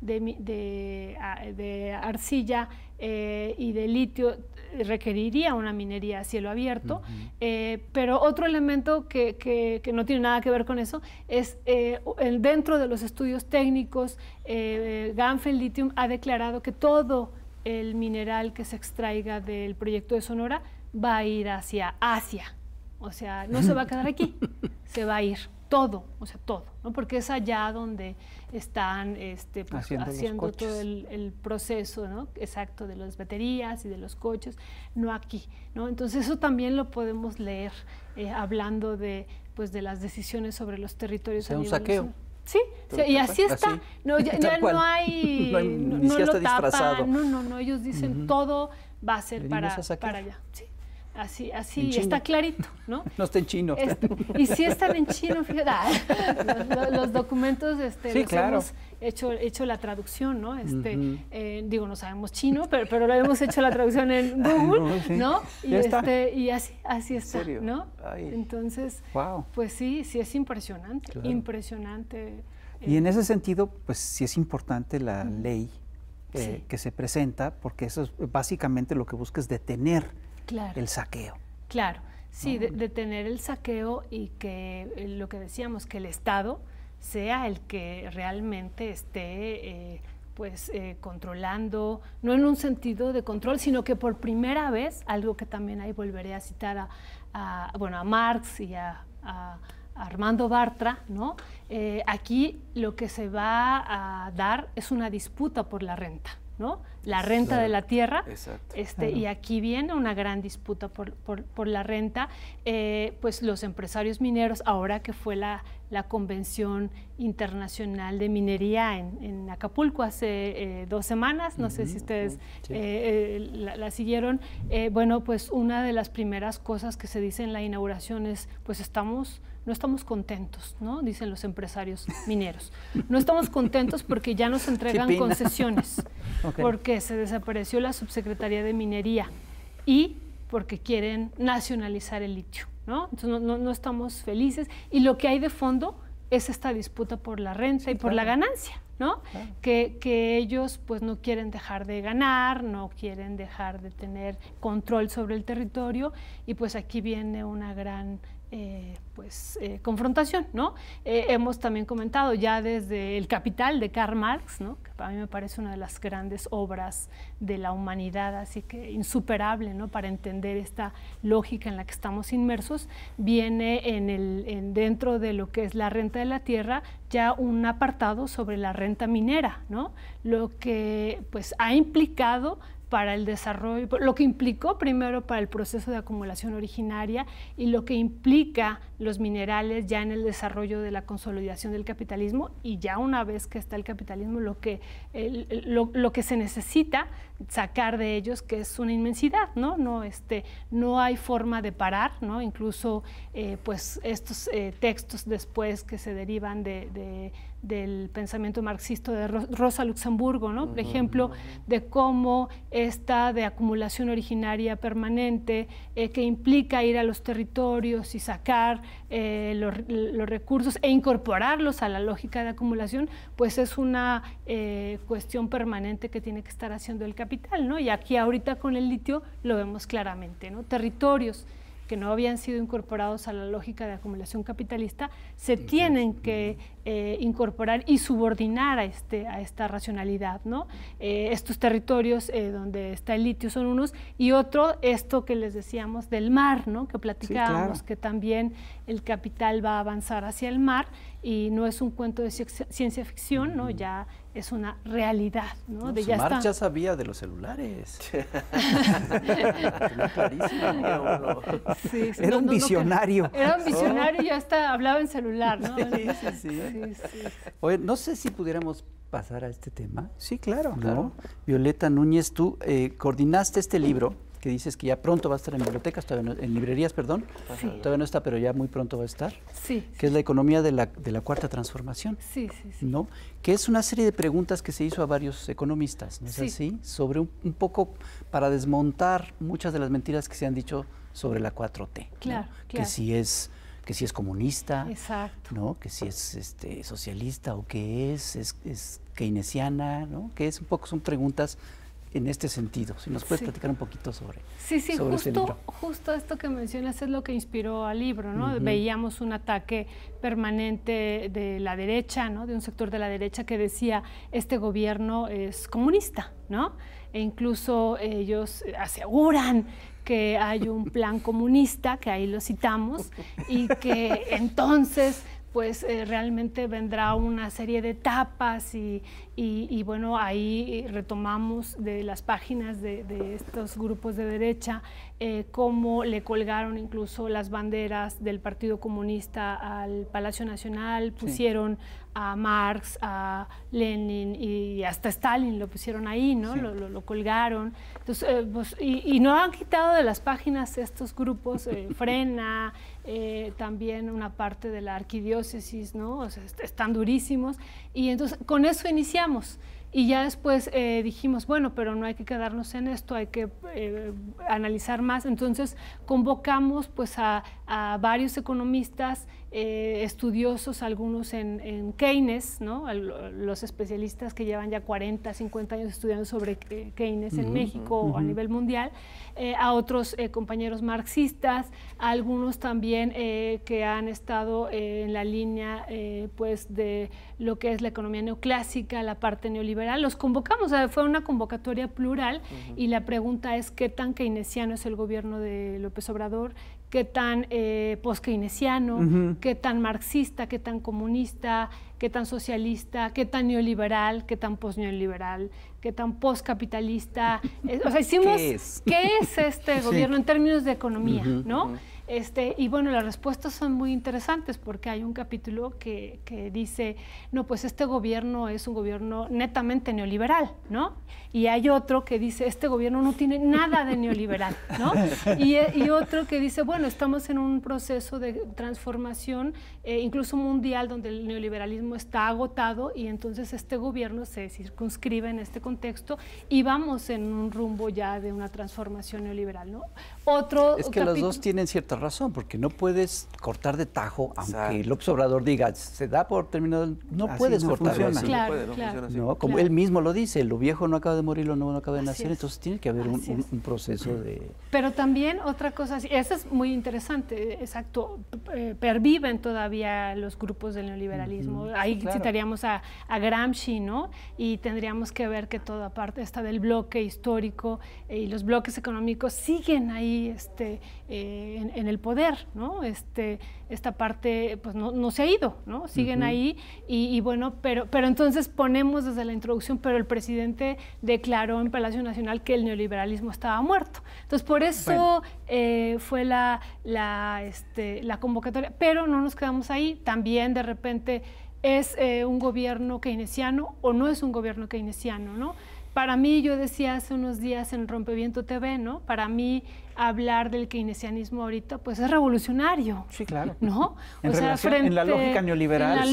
D: de, de, ah, de arcilla eh, y de litio eh, requeriría una minería a cielo abierto, eh, pero otro elemento que, que, no tiene nada que ver con eso es dentro de los estudios técnicos, eh, Lithium ha declarado que todo el mineral que se extraiga del proyecto de Sonora va a ir hacia Asia, o sea, no se va a quedar aquí, se va a ir todo, o sea, todo, ¿no? Porque es allá donde están este, pues, haciendo, todo el, proceso, ¿no? Exacto, de las baterías y de los coches, no aquí, ¿no? Entonces eso también lo podemos leer eh, hablando de, pues, de las decisiones sobre los territorios. O un saqueo. Sí, y así está. No, ya, no hay. No, no, no No, no, Ellos dicen todo va a ser para, para allá. Sí. Así, así está clarito, ¿no?
C: No está en chino.
D: y sí están en chino, fíjate. Ah, los, documentos, este, los hemos hecho, la traducción, ¿no? Este, eh, digo, no sabemos chino, pero, pero lo hemos hecho la traducción en Google, no, Y, este, y así, así está, ¿no? Entonces, pues sí, sí es impresionante, impresionante. Eh. Y en ese
B: sentido, pues sí es importante la ley eh, que se presenta, porque eso es básicamente lo que busca es detener el saqueo.
D: Claro, sí, de detener el saqueo y que eh, lo que decíamos, que el Estado sea el que realmente esté eh, pues eh, controlando, no en un sentido de control, sino que por primera vez, algo que también ahí volveré a citar a, bueno, a Marx y a, Armando Bartra, ¿no? aquí lo que se va a dar es una disputa por la renta. La renta de la tierra. Este, Y aquí viene una gran disputa por, la renta. Eh, pues los empresarios mineros, ahora que fue la, Convención Internacional de Minería en, Acapulco hace eh, dos semanas, no sé si ustedes eh, la, la, siguieron. bueno, pues una de las primeras cosas que se dice en la inauguración es, pues estamos no estamos contentos, ¿no? Dicen los empresarios mineros. No estamos contentos porque ya nos entregan concesiones, porque se desapareció la subsecretaría de minería y porque quieren nacionalizar el litio, ¿no? Entonces no, estamos felices y lo que hay de fondo es esta disputa por la renta y por la ganancia, ¿no? Que, que, ellos pues no quieren dejar de ganar, no quieren dejar de tener control sobre el territorio y pues aquí viene una gran eh, pues, eh, confrontación, ¿no? Eh, hemos también comentado ya desde El Capital de Karl Marx, ¿no? Que para mí me parece una de las grandes obras de la humanidad, así que insuperable, ¿no? Para entender esta lógica en la que estamos inmersos, viene en el, dentro de lo que es la renta de la tierra ya un apartado sobre la renta minera, ¿no? Lo que, pues, ha implicado para el desarrollo, lo que implicó primero para el proceso de acumulación originaria y lo que implica los minerales ya en el desarrollo de la consolidación del capitalismo y ya una vez que está el capitalismo, lo que, que se necesita sacar de ellos, que es una inmensidad, ¿no? No, este, no hay forma de parar, ¿no? Incluso eh, pues estos eh, textos después que se derivan de del pensamiento marxista de Rosa Luxemburgo, ¿no? por ejemplo, de cómo esta de acumulación originaria permanente eh, que implica ir a los territorios y sacar eh, los, recursos e incorporarlos a la lógica de acumulación, pues es una eh, cuestión permanente que tiene que estar haciendo el capital, ¿no? Y aquí ahorita con el litio lo vemos claramente, ¿no? Territorios que no habían sido incorporados a la lógica de acumulación capitalista, se tienen que eh, incorporar y subordinar a, este, esta racionalidad. ¿no? Eh, estos territorios eh, donde está el litio son unos, y otro, esto que les decíamos del mar, que platicábamos, que también el capital va a avanzar hacia el mar y no es un cuento de ciencia ficción, ¿no? Ya es una realidad, ¿no? de ya
C: sabía de los
D: celulares.
C: era un visionario.
D: era un visionario y ya hasta hablaba en celular, ¿no?
C: Oye, no sé si pudiéramos pasar a este tema. Sí, claro, Violeta Núñez, tú eh, coordinaste este libro que dices que ya pronto va a estar en bibliotecas, todavía en librerías, perdón. Todavía no está, pero ya muy pronto va a estar. Que es la economía de la, de la cuarta transformación. ¿No? Que es una serie de preguntas que se hizo a varios economistas, así? Sobre un, poco para desmontar muchas de las mentiras que se han dicho sobre la 4T. Que si es que si es comunista, ¿no? que si es este, socialista o que es,
D: es,
C: keynesiana, ¿no? que es un poco, son preguntas en este sentido. Si nos puedes platicar un poquito sobre Sí, sí, justo,
D: justo esto que mencionas es lo que inspiró al libro, ¿no? Veíamos un ataque permanente de la derecha, ¿no? De un sector de la derecha que decía, este gobierno es comunista, ¿no? E incluso ellos aseguran que hay un plan comunista, que ahí lo citamos, y que entonces pues eh, realmente vendrá una serie de etapas y, bueno, ahí eh, retomamos de las páginas de, estos grupos de derecha eh, cómo le colgaron incluso las banderas del Partido Comunista al Palacio Nacional, pusieron a Marx, a Lenin y hasta Stalin lo pusieron ahí, ¿no? Lo, colgaron. Pues, y, y, no han quitado de las páginas estos grupos, Frena. Eh, también una parte de la arquidiócesis, ¿no? O sea, están durísimos. Y entonces con eso iniciamos. Y ya después eh, dijimos, bueno, pero no hay que quedarnos en esto, hay que eh, analizar más. Entonces convocamos pues a varios economistas eh, estudiosos, algunos en, Keynes, los especialistas que llevan ya 40, 50 años estudiando sobre eh, Keynes en México o a nivel mundial, eh, a otros compañeros marxistas, a algunos también que han estado en la línea pues de lo que es la economía neoclásica, la parte neoliberal. Los convocamos, fue una convocatoria plural y la pregunta es qué tan keynesiano es el gobierno de López Obrador, qué tan eh, poskeynesiano, qué tan marxista, qué tan comunista, qué tan socialista, qué tan neoliberal, qué tan posneoliberal, qué tan poscapitalista. o sea, hicimos qué es, este gobierno en términos de economía, ¿no? Este, y bueno, las respuestas son muy interesantes porque hay un capítulo que, dice, no, pues este gobierno es un gobierno netamente neoliberal, ¿no? Y hay otro que dice, este gobierno no tiene nada de neoliberal, ¿no? Y, otro que dice, bueno, estamos en un proceso de transformación, eh, incluso mundial, donde el neoliberalismo está agotado y entonces este gobierno se circunscribe en este contexto y vamos en un rumbo ya de una transformación neoliberal, ¿no? otro Es que los dos
C: tienen cierta razón, porque no puedes cortar de tajo, aunque el López Obrador diga, se da por terminado, no puedes cortar no como él mismo lo dice, lo viejo no acaba de morir, lo nuevo no acaba de nacer, entonces tiene que haber un, proceso de...
D: Pero también otra cosa, eso es muy interesante, exacto, eh, perviven todavía los grupos del neoliberalismo. Ahí citaríamos a, a, Gramsci, ¿no? Y tendríamos que ver que toda parte está del bloque histórico eh, y los bloques económicos siguen ahí este, eh, en, el poder, ¿no? Este, esta parte pues no, no se ha ido, ¿no? Siguen ahí y, bueno, pero, pero entonces ponemos desde la introducción, pero el presidente declaró en Palacio Nacional que el neoliberalismo estaba muerto. Entonces por eso eh, fue la, la, este, la convocatoria, pero no nos quedamos ahí, también de repente es eh, un gobierno keynesiano o no es un gobierno keynesiano, ¿no? Para mí, yo decía hace unos días en Rompeviento TV, ¿no? Para mí hablar del keynesianismo ahorita, pues es revolucionario. Sí, claro. ¿No? En, relación, la lógica neoliberal.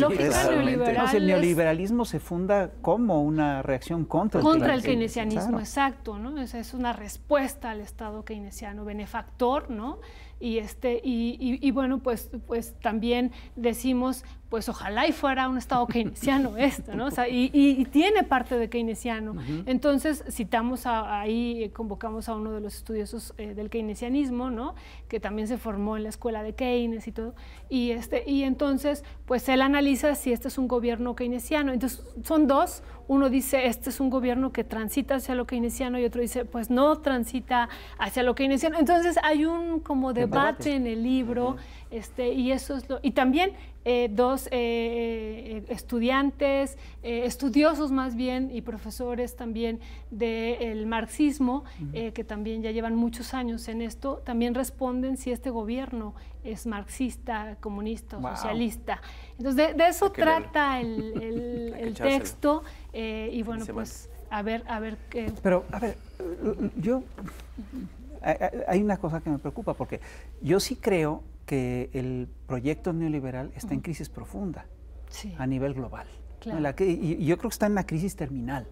D: el neoliberalismo
B: se funda como una reacción contra, contra el, keynesianismo.
D: exacto, ¿no? es una respuesta al Estado keynesiano, benefactor, ¿no? Y, este, y, y bueno, pues, pues también decimos, pues ojalá y fuera un estado keynesiano esto, ¿no? O sea, y, tiene parte de keynesiano. Entonces, citamos ahí, eh, convocamos a uno de los estudiosos eh, del keynesianismo, ¿no? Que también se formó en la escuela de Keynes y todo. Y, este, y entonces, pues él analiza si este es un gobierno keynesiano. Entonces, son dos. Uno dice, este es un gobierno que transita hacia lo keynesiano y otro dice, pues no transita hacia lo keynesiano. Entonces, hay un como debate, en el libro. Este, y eso es lo, y también eh, dos eh, eh, estudiantes, estudiosos más bien y profesores también del marxismo, que también ya llevan muchos años en esto, también responden si este gobierno es marxista, comunista, socialista. Entonces, de, eso trata el, texto y bueno, pues a ver, a ver qué... Pero, a ver, yo...
B: Hay una cosa que me preocupa porque yo sí creo que el proyecto neoliberal está en crisis profunda a nivel global. y, yo creo que está en la crisis terminal.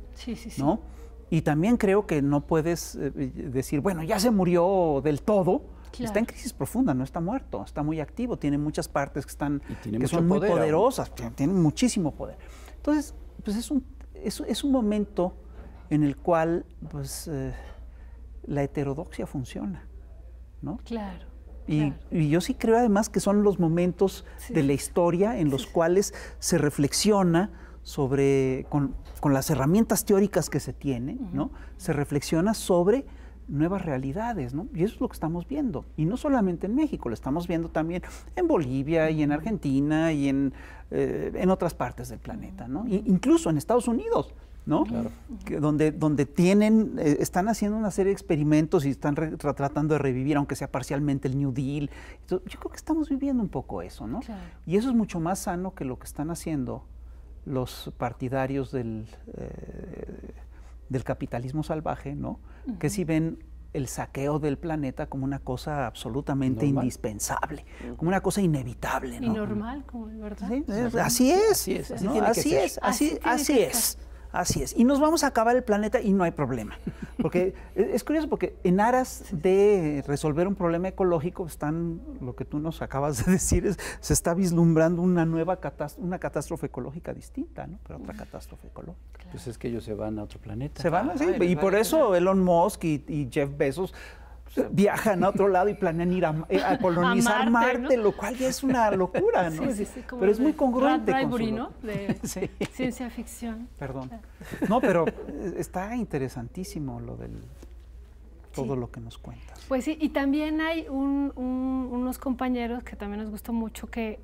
B: ¿no? Y también creo que no puedes eh, decir, bueno, ya se murió del todo. Está en crisis profunda, no está muerto, está muy activo, tiene muchas partes que, están,
C: que son muy poderosas,
B: tienen muchísimo poder. Entonces, pues es un, es, un momento en el cual pues, eh, la heterodoxia funciona.
C: ¿no? Claro.
B: Y, yo sí creo además que son los momentos de la historia en los cuales se reflexiona sobre, con, las herramientas teóricas que se tienen, ¿no? Se reflexiona sobre nuevas realidades, ¿no? Y eso es lo que estamos viendo. Y no solamente en México, lo estamos viendo también en Bolivia y en Argentina y eh, en, otras partes del planeta, ¿no? incluso en Estados Unidos. ¿no? donde, donde tienen, eh, están haciendo una serie de experimentos y están tratando de revivir, aunque sea parcialmente, el New Deal. yo creo que estamos viviendo un poco eso, ¿no? Y eso es mucho más sano que lo que están haciendo los partidarios del, eh, del capitalismo salvaje, ¿no? Que si ven el saqueo del planeta como una cosa absolutamente indispensable, como una cosa
D: inevitable. Y normal, como, ¿verdad? así es, así es, así es, así, así es.
B: Así es. Y nos vamos a acabar el planeta y no hay problema. Porque e-, es curioso porque en aras de resolver un problema ecológico están, lo que tú nos acabas de decir, es, se está vislumbrando una nueva catástrofe, una catástrofe ecológica distinta, ¿no? Pero otra catástrofe ecológica. entonces Pues es que ellos se van a otro planeta. Se van, sí. Ah, y por eso Elon Musk y Jeff Bezos viajan a otro lado y planean ir a, eh, colonizar Marte, lo cual ya es una locura, ¿no? pero es muy congruente. ¿no? De ciencia
D: ficción. Perdón. Ah. No,
B: pero eh, está interesantísimo lo del todo lo que nos cuentas.
D: Pues sí, y también hay unos compañeros que también nos gustó mucho que,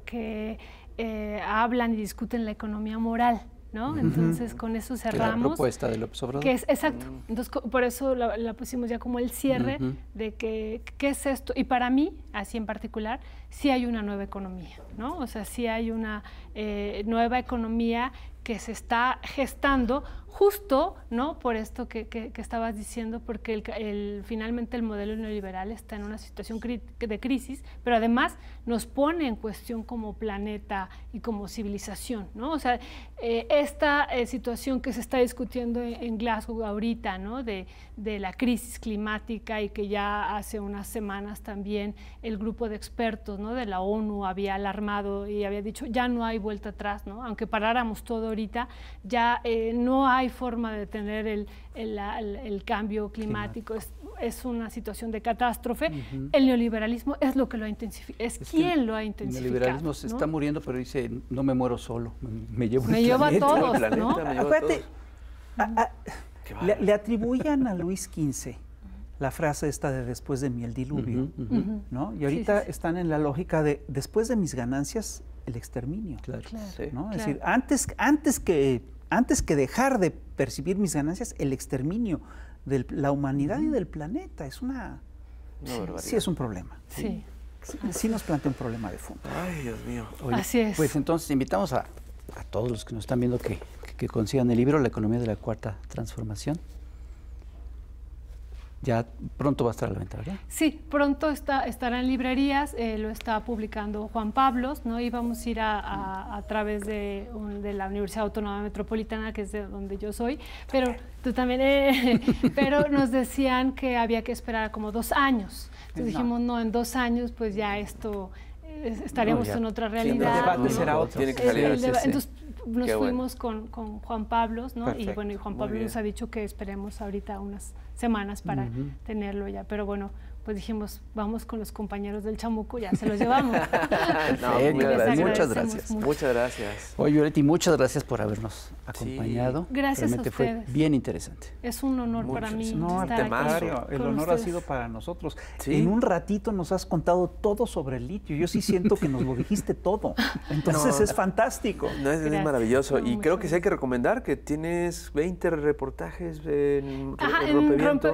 D: eh, hablan y discuten la economía moral. Entonces con eso cerramos. La propuesta del observador Que es, exacto. Mm. Entonces por eso la, pusimos ya como el cierre de que qué es esto. Y para mí, así en particular, sí hay una nueva economía, ¿no? O sea, sí hay una eh, nueva economía que se está gestando justo ¿no? por esto que, estabas diciendo, porque el, finalmente el modelo neoliberal está en una situación de crisis, pero además nos pone en cuestión como planeta y como civilización. ¿no? O sea, eh, esta eh, situación que se está discutiendo en, Glasgow ahorita, ¿no? de, de la crisis climática y que ya hace unas semanas también el grupo de expertos ¿no? de la ONU había alarmado y había dicho, ya no hay vuelta atrás, ¿no? aunque paráramos todo ahorita, ya eh, no hay hay forma de tener el, el, cambio climático, es, una situación de catástrofe. El neoliberalismo es lo que lo ha es, quien lo ha intensificado. El neoliberalismo se está muriendo,
C: pero dice, no me muero solo, me, llevo me a todos,
D: Acuérdate,
B: le, atribuyan a Luis XV la frase esta de después de mí el diluvio, Y ahorita están en la lógica de después de mis ganancias el exterminio. Claro. Es decir, antes, antes que antes que dejar de percibir mis ganancias, el exterminio de la humanidad y del planeta. Es una...
A: sí, es un problema. Sí.
C: Sí, nos plantea un problema
A: de fondo. Ay, Dios mío.
C: Así es. Pues entonces invitamos a, todos los que nos están viendo que consigan el libro La economía de la cuarta transformación ya pronto va a estar a la venta, ¿verdad?
D: Sí, pronto está, estará en librerías, eh, lo está publicando Juan Pablos, ¿no? Y a ir a, través de, la Universidad Autónoma Metropolitana, que es de donde yo soy, pero tú también, eh, pero nos decían que había que esperar como dos años. Entonces dijimos, no, en dos años pues ya esto eh, estaríamos en otra realidad. el debate será otro. Tiene que nos fuimos con, con, Juan Pablo, ¿no? y bueno, y Juan Pablo nos ha dicho que esperemos ahorita unas semanas para tenerlo ya. Pero bueno, pues dijimos, vamos con los compañeros del Chamuco, ya se los llevamos. Muchas
A: gracias. Muchas gracias.
C: Oye, muchas gracias por habernos acompañado. Gracias Realmente fue bien interesante.
D: Es un honor para mí. No, estar el honor ha sido
B: para nosotros. En un ratito nos has contado todo sobre el litio. Yo sí siento que nos lo dijiste todo.
A: Entonces es fantástico. No, es, maravilloso. y creo que sí hay que recomendar que tienes 20 reportajes en,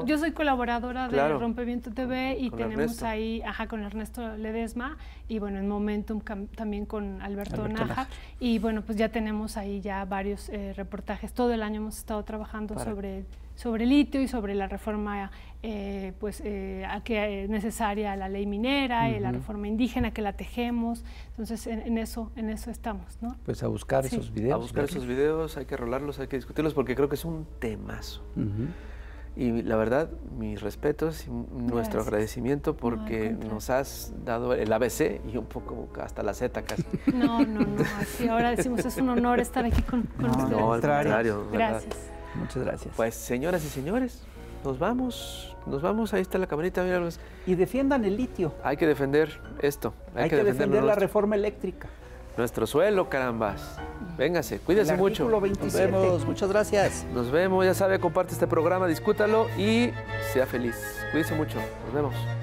A: yo
D: soy colaboradora de Rompeviento TV y tenemos ahí, ajá, con Ernesto Ledesma y bueno, en Momentum también con Alberto, Naja. Y bueno, pues ya tenemos ahí ya varios eh, reportajes. Todo el año hemos estado trabajando sobre el litio y sobre la reforma eh, pues, eh, a que es necesaria la ley minera, y la reforma indígena, que la tejemos. Entonces, en, eso, en eso estamos, ¿no? Pues a buscar esos
C: videos. A buscar esos
A: videos, hay que rolarlos, hay que discutirlos, porque creo que es un temazo. Y la verdad, mis respetos y nuestro agradecimiento porque nos has dado el ABC y un poco hasta la Z casi.
D: No, no, no. Así ahora decimos es un honor estar aquí con, con ustedes. No, al contrario. Gracias.
A: Muchas gracias. Pues, señoras y señores, nos vamos, nos vamos, ahí está la camarita, míralos. Y defiendan el litio. Hay que defender esto. Hay, que, defender la
B: reforma eléctrica
A: nuestro suelo, carambas. Véngase, cuídense mucho. Nos vemos,
C: muchas gracias.
A: Nos vemos, ya sabe, comparte este programa, discútalo y sea feliz. Cuídese mucho, nos vemos.